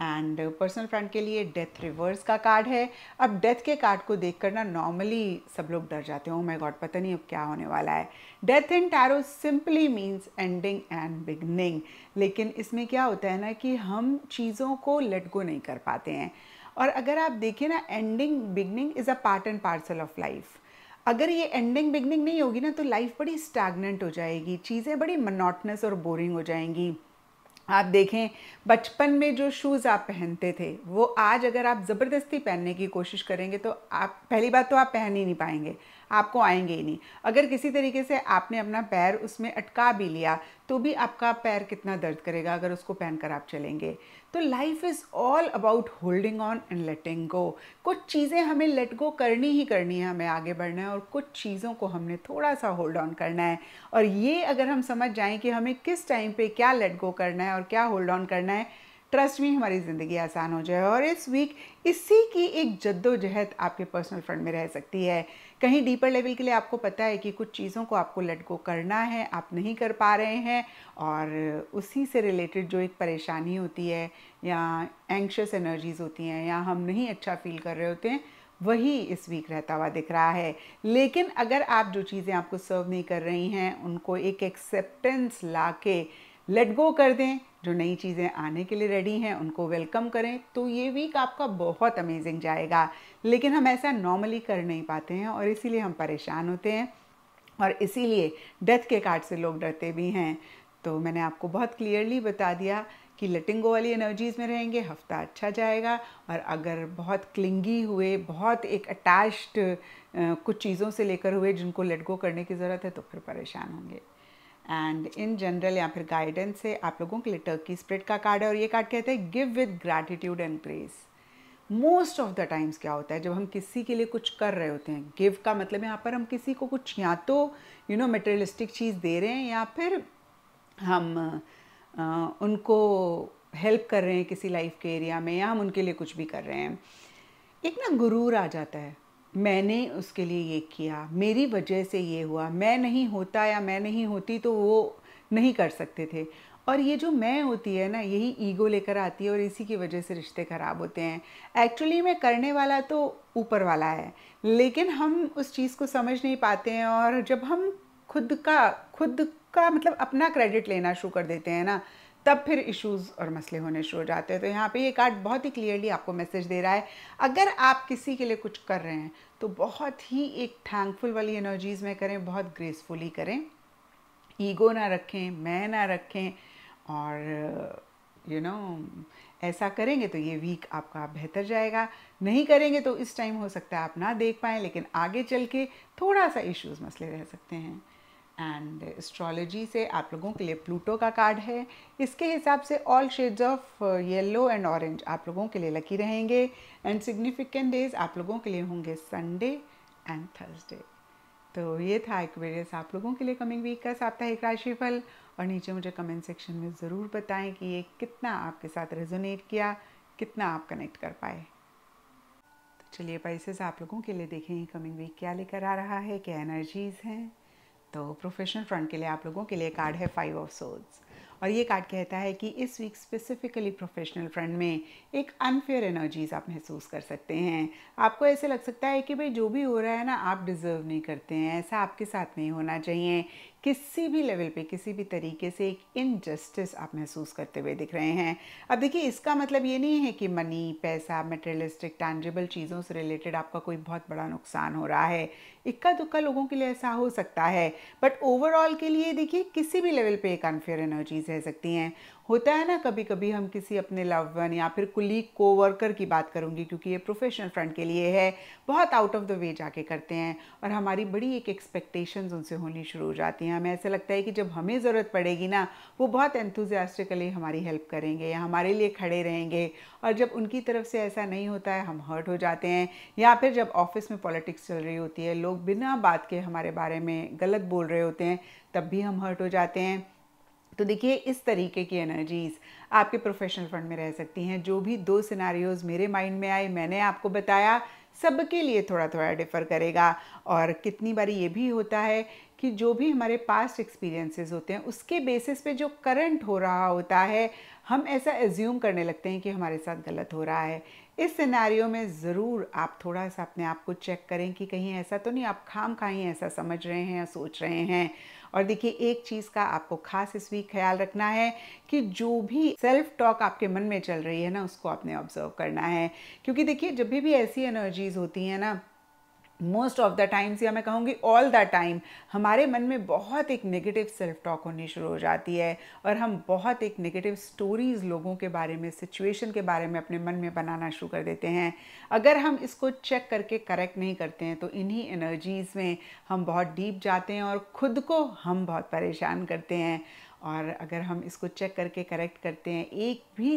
Speaker 1: एंड पर्सनल फ्रेंड के लिए डेथ रिवर्स का कार्ड है अब डेथ के कार्ड को देख कर ना नॉर्मली सब लोग डर जाते हो मैं गॉड पता नहीं अब क्या होने वाला है death in tarot simply means ending and beginning लेकिन इसमें क्या होता है ना कि हम चीज़ों को लेट गो नहीं कर पाते हैं और अगर आप देखें ना ending beginning is a part and parcel of life अगर ये एंडिंग बिगनिंग नहीं होगी ना तो लाइफ बड़ी स्टैगनेंट हो जाएगी चीज़ें बड़ी मनोटनस और बोरिंग हो जाएंगी आप देखें बचपन में जो शूज़ आप पहनते थे वो आज अगर आप ज़बरदस्ती पहनने की कोशिश करेंगे तो आप पहली बात तो आप पहन ही नहीं पाएंगे आपको आएंगे ही नहीं अगर किसी तरीके से आपने अपना पैर उसमें अटका भी लिया तो भी आपका पैर कितना दर्द करेगा अगर उसको पहनकर आप चलेंगे तो life is all about holding on and letting go कुछ चीज़ें हमें लेट गो करनी ही करनी है हमें आगे बढ़ना है और कुछ चीज़ों को हमने थोड़ा सा होल्ड ऑन करना है और ये अगर हम समझ जाएं कि हमें किस टाइम पे क्या लेट गो करना है और क्या होल्ड ऑन करना है ट्रस्ट में हमारी ज़िंदगी आसान हो जाए और इस वीक इसी की एक जद्दोजहद आपके पर्सनल फ्रंट में रह सकती है कहीं डीपर लेवल के लिए आपको पता है कि कुछ चीज़ों को आपको लेट गो करना है आप नहीं कर पा रहे हैं और उसी से रिलेटेड जो एक परेशानी होती है या एंक्शस एनर्जीज़ होती हैं या हम नहीं अच्छा फील कर रहे होते हैं वही इस वीक रहता हुआ दिख रहा है लेकिन अगर आप जो चीज़ें आपको सर्व नहीं कर रही हैं उनको एक एक्सेप्टेंस ला के लेट गो कर दें जो नई चीज़ें आने के लिए रेडी हैं उनको वेलकम करें तो ये वीक आपका बहुत अमेजिंग जाएगा लेकिन हम ऐसा नॉर्मली कर नहीं पाते हैं और इसीलिए हम परेशान होते हैं और इसीलिए डेथ के कार्ड से लोग डरते भी हैं तो मैंने आपको बहुत क्लियरली बता दिया कि लटिंगो वाली एनर्जीज़ में रहेंगे हफ्ता अच्छा जाएगा और अगर बहुत क्लिंगी हुए बहुत एक अटैच्ड कुछ चीज़ों से लेकर हुए जिनको लटगो करने की ज़रूरत है तो फिर परेशान होंगे एंड इन जनरल या फिर गाइडेंस से आप लोगों के लिए टर्की स्प्रिट का कार्ड है और ये कार्ड कहते हैं give with gratitude and press most of the times क्या होता है जब हम किसी के लिए कुछ कर रहे होते हैं गिव का मतलब यहाँ पर हम किसी को कुछ या तो यू नो मटेरियलिस्टिक चीज़ दे रहे हैं या फिर हम आ, उनको हेल्प कर रहे हैं किसी लाइफ के एरिया में या हम उनके लिए कुछ भी कर रहे हैं एक ना गुरूर आ जाता है मैंने उसके लिए ये किया मेरी वजह से ये हुआ मैं नहीं होता या मैं नहीं होती तो वो नहीं कर सकते थे और ये जो मैं होती है ना यही ईगो लेकर आती है और इसी की वजह से रिश्ते ख़राब होते हैं एक्चुअली में करने वाला तो ऊपर वाला है लेकिन हम उस चीज़ को समझ नहीं पाते हैं और जब हम खुद का खुद का मतलब अपना क्रेडिट लेना शुरू कर देते हैं ना तब फिर इश्यूज और मसले होने शुरू हो जाते हैं तो यहाँ पे ये कार्ड बहुत ही क्लियरली आपको मैसेज दे रहा है अगर आप किसी के लिए कुछ कर रहे हैं तो बहुत ही एक थैंकफुल वाली एनर्जीज़ में करें बहुत ग्रेसफुली करें ईगो ना रखें मैं ना रखें और यू you नो know, ऐसा करेंगे तो ये वीक आपका बेहतर जाएगा नहीं करेंगे तो इस टाइम हो सकता है आप ना देख पाएँ लेकिन आगे चल के थोड़ा सा इश्यूज़ मसले रह सकते हैं एंड एस्ट्रोलॉजी से आप लोगों के लिए प्लूटो का कार्ड है इसके हिसाब से all shades of yellow and orange आप लोगों के लिए लकी रहेंगे एंड सिग्निफिकेंट डेज आप लोगों के लिए होंगे संडे एंड थर्सडे तो ये था एक्वेरियस आप लोगों के लिए कमिंग वीक का साप्ताहिक राशिफल और नीचे मुझे कमेंट सेक्शन में ज़रूर बताएं कि ये कितना आपके साथ रेजोनेट किया कितना आप कनेक्ट कर पाए तो चलिए पाइसेस आप लोगों के लिए देखें कमिंग वीक क्या लेकर आ रहा है क्या एनर्जीज़ हैं तो प्रोफेशनल फ्रंट के लिए आप लोगों के लिए कार्ड है फाइव ऑफ सोल्स और ये कार्ड कहता है कि इस वीक स्पेसिफिकली प्रोफेशनल फ्रंट में एक अनफेयर एनर्जीज आप महसूस कर सकते हैं आपको ऐसे लग सकता है कि भाई जो भी हो रहा है ना आप डिज़र्व नहीं करते हैं ऐसा आपके साथ नहीं होना चाहिए किसी भी लेवल पे किसी भी तरीके से एक इनजस्टिस आप महसूस करते हुए दिख रहे हैं अब देखिए इसका मतलब ये नहीं है कि मनी पैसा मटेरियलिस्टिक टैंजेबल चीज़ों से रिलेटेड आपका कोई बहुत बड़ा नुकसान हो रहा है इक्का दुक्का लोगों के लिए ऐसा हो सकता है बट ओवरऑल के लिए देखिए किसी भी लेवल पे एक अनफेयर एनर्जीज रह सकती हैं होता है ना कभी कभी हम किसी अपने लव वन या फिर कुलीग को वर्कर की बात करूँगी क्योंकि ये प्रोफेशनल फ्रंट के लिए है बहुत आउट ऑफ द वे जाके करते हैं और हमारी बड़ी एक एक्सपेक्टेशन उनसे होनी शुरू हो जाती हैं हमें ऐसा लगता है कि जब हमें ज़रूरत पड़ेगी ना वो बहुत एंथुजियास्टिकली हमारी हेल्प करेंगे या हमारे लिए खड़े रहेंगे और जब उनकी तरफ से ऐसा नहीं होता है हम हर्ट हो जाते हैं या फिर जब ऑफिस में पॉलिटिक्स चल रही होती है लोग बिना बात के हमारे बारे में गलत बोल रहे होते हैं तब भी हम हर्ट हो जाते हैं तो देखिए इस तरीके की एनर्जीज़ आपके प्रोफेशनल फंड में रह सकती हैं जो भी दो सिनारियोज़ मेरे माइंड में आए मैंने आपको बताया सबके लिए थोड़ा थोड़ा डिफ़र करेगा और कितनी बारी ये भी होता है कि जो भी हमारे पास्ट एक्सपीरियंसेस होते हैं उसके बेसिस पे जो करंट हो रहा होता है हम ऐसा एज्यूम करने लगते हैं कि हमारे साथ गलत हो रहा है इस सिनारियों में ज़रूर आप थोड़ा सा अपने आप को चेक करें कि कहीं ऐसा तो नहीं आप खाम खाएँ ऐसा समझ रहे हैं या सोच रहे हैं और देखिए एक चीज़ का आपको खास इस वीक ख्याल रखना है कि जो भी सेल्फ टॉक आपके मन में चल रही है ना उसको आपने ऑब्जर्व करना है क्योंकि देखिए जब भी भी ऐसी एनर्जीज होती है ना मोस्ट ऑफ द टाइम्स या मैं कहूँगी ऑल द टाइम हमारे मन में बहुत एक नेगेटिव सेल्फ टॉक होनी शुरू हो जाती है और हम बहुत एक नेगेटिव स्टोरीज़ लोगों के बारे में सिचुएशन के बारे में अपने मन में बनाना शुरू कर देते हैं अगर हम इसको चेक करके करेक्ट नहीं करते हैं तो इन्हीं एनर्जीज़ में हम बहुत डीप जाते हैं और ख़ुद को हम बहुत परेशान करते हैं और अगर हम इसको चेक करके करेक्ट करते हैं एक भी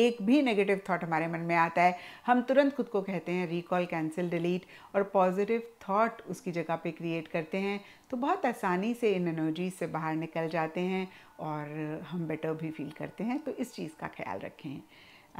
Speaker 1: एक भी नेगेटिव थॉट हमारे मन में आता है हम तुरंत खुद को कहते हैं रिकॉल कैंसिल डिलीट और पॉजिटिव थॉट उसकी जगह पे क्रिएट करते हैं तो बहुत आसानी से इन एनर्जी से बाहर निकल जाते हैं और हम बेटर भी फील करते हैं तो इस चीज़ का ख्याल रखें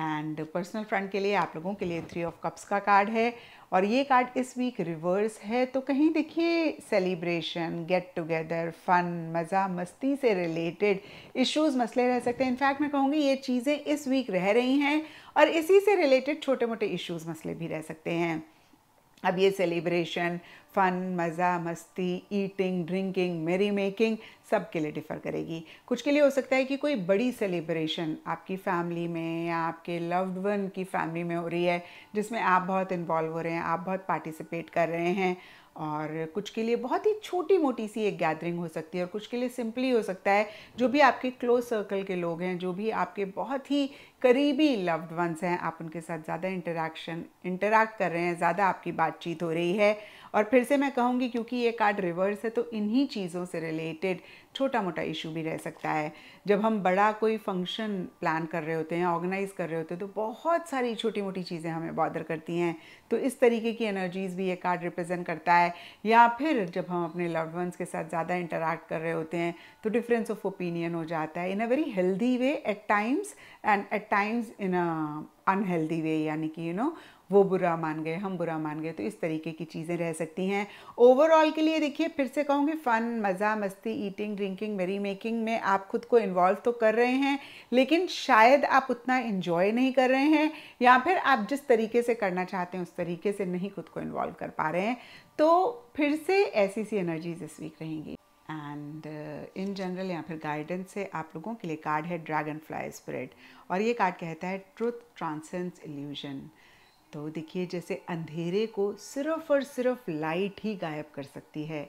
Speaker 1: एंड पर्सनल फ्रेंड के लिए आप लोगों के लिए थ्री ऑफ कप्स का कार्ड है और ये कार्ड इस वीक रिवर्स है तो कहीं देखिए सेलिब्रेशन गेट टुगेदर फन मज़ा मस्ती से रिलेटेड इश्यूज मसले रह सकते हैं इनफैक्ट मैं कहूँगी ये चीज़ें इस वीक रह रही हैं और इसी से रिलेटेड छोटे मोटे इश्यूज मसले भी रह सकते हैं अब ये सेलिब्रेशन फन मज़ा मस्ती ईटिंग ड्रिंकिंग मेरी मेकिंग सब के लिए डिफ़र करेगी कुछ के लिए हो सकता है कि कोई बड़ी सेलिब्रेशन आपकी फैमिली में या आपके लव्ड वन की फैमिली में हो रही है जिसमें आप बहुत इन्वॉल्व हो रहे हैं आप बहुत पार्टिसिपेट कर रहे हैं और कुछ के लिए बहुत ही छोटी मोटी सी एक गैदरिंग हो सकती है और कुछ के लिए सिंपली हो सकता है जो भी आपके क्लोज सर्कल के लोग हैं जो भी आपके बहुत ही करीबी लव्ड वंस हैं आप उनके साथ ज़्यादा इंटरेक्शन इंटरेक्ट कर रहे हैं ज़्यादा आपकी बातचीत हो रही है और फिर से मैं कहूँगी क्योंकि ये कार्ड रिवर्स है तो इन्हीं चीज़ों से रिलेटेड छोटा मोटा इशू भी रह सकता है जब हम बड़ा कोई फंक्शन प्लान कर रहे होते हैं ऑर्गेनाइज कर रहे होते हैं तो बहुत सारी छोटी मोटी चीज़ें हमें बॉदर करती हैं तो इस तरीके की एनर्जीज़ भी ये कार्ड रिप्रेजेंट करता है या फिर जब हम अपने लव्ड वंस के साथ ज़्यादा इंटरेक्ट कर रहे होते हैं तो डिफरेंस ऑफ ओपिनियन हो जाता है in a very healthy way at times and at times in a unhealthy way यानी कि यू नो वो बुरा मान गए हम बुरा मान गए तो इस तरीके की चीज़ें रह सकती हैं ओवरऑल के लिए देखिए फिर से कहूँगी फ़न मज़ा मस्ती ईटिंग ड्रिंकिंग मेरी मेकिंग में आप खुद को इन्वॉल्व तो कर रहे हैं लेकिन शायद आप उतना इन्जॉय नहीं कर रहे हैं या फिर आप जिस तरीके से करना चाहते हैं उस तरीके से नहीं खुद को इन्वॉल्व कर पा रहे हैं तो फिर से ऐसी सी एनर्जीज इस वीक रहेंगी एंड इन जनरल या फिर गाइडेंस से आप लोगों के लिए कार्ड है ड्रैगन फ्लाई स्प्रेड और ये कार्ड कहता है ट्रुथ ट्रांसेंस इल्यूजन तो देखिए जैसे अंधेरे को सिर्फ और सिर्फ लाइट ही गायब कर सकती है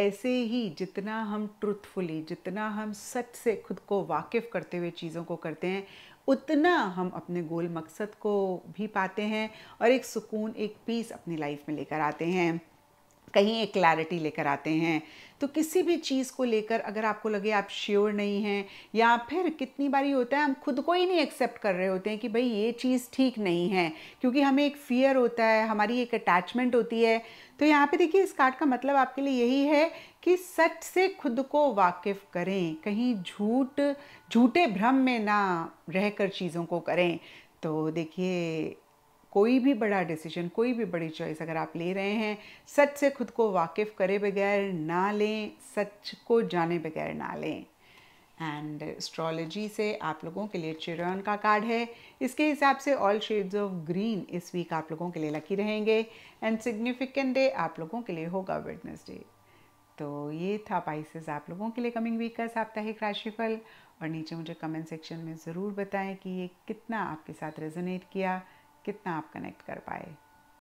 Speaker 1: ऐसे ही जितना हम ट्रुथफुली जितना हम सच से खुद को वाकिफ़ करते हुए चीज़ों को करते हैं उतना हम अपने गोल मकसद को भी पाते हैं और एक सुकून एक पीस अपनी लाइफ में लेकर आते हैं कहीं एक क्लैरिटी लेकर आते हैं तो किसी भी चीज़ को लेकर अगर आपको लगे आप श्योर नहीं हैं या फिर कितनी बारी होता है हम खुद को ही नहीं एक्सेप्ट कर रहे होते हैं कि भाई ये चीज़ ठीक नहीं है क्योंकि हमें एक फ़ियर होता है हमारी एक अटैचमेंट होती है तो यहाँ पे देखिए इस कार्ड का मतलब आपके लिए यही है कि सच से खुद को वाकिफ़ करें कहीं झूठ झूठे भ्रम में ना रहकर चीज़ों को करें तो देखिए कोई भी बड़ा डिसीजन कोई भी बड़ी चॉइस अगर आप ले रहे हैं सच से खुद को वाकिफ़ करे बगैर ना लें सच को जाने बगैर ना लें एंड एस्ट्रोलॉजी से आप लोगों के लिए चिरन का कार्ड है इसके हिसाब से ऑल शेड्स ऑफ ग्रीन इस वीक आप लोगों के लिए लकी रहेंगे एंड सिग्निफिकेंट डे आप लोगों के लिए होगा डे तो ये था पाइसेस आप लोगों के लिए कमिंग वीक का साप्ताहिक राशिफल और नीचे मुझे कमेंट सेक्शन में ज़रूर बताएं कि ये कितना आपके साथ रेजोनेट किया कितना आप कनेक्ट कर पाए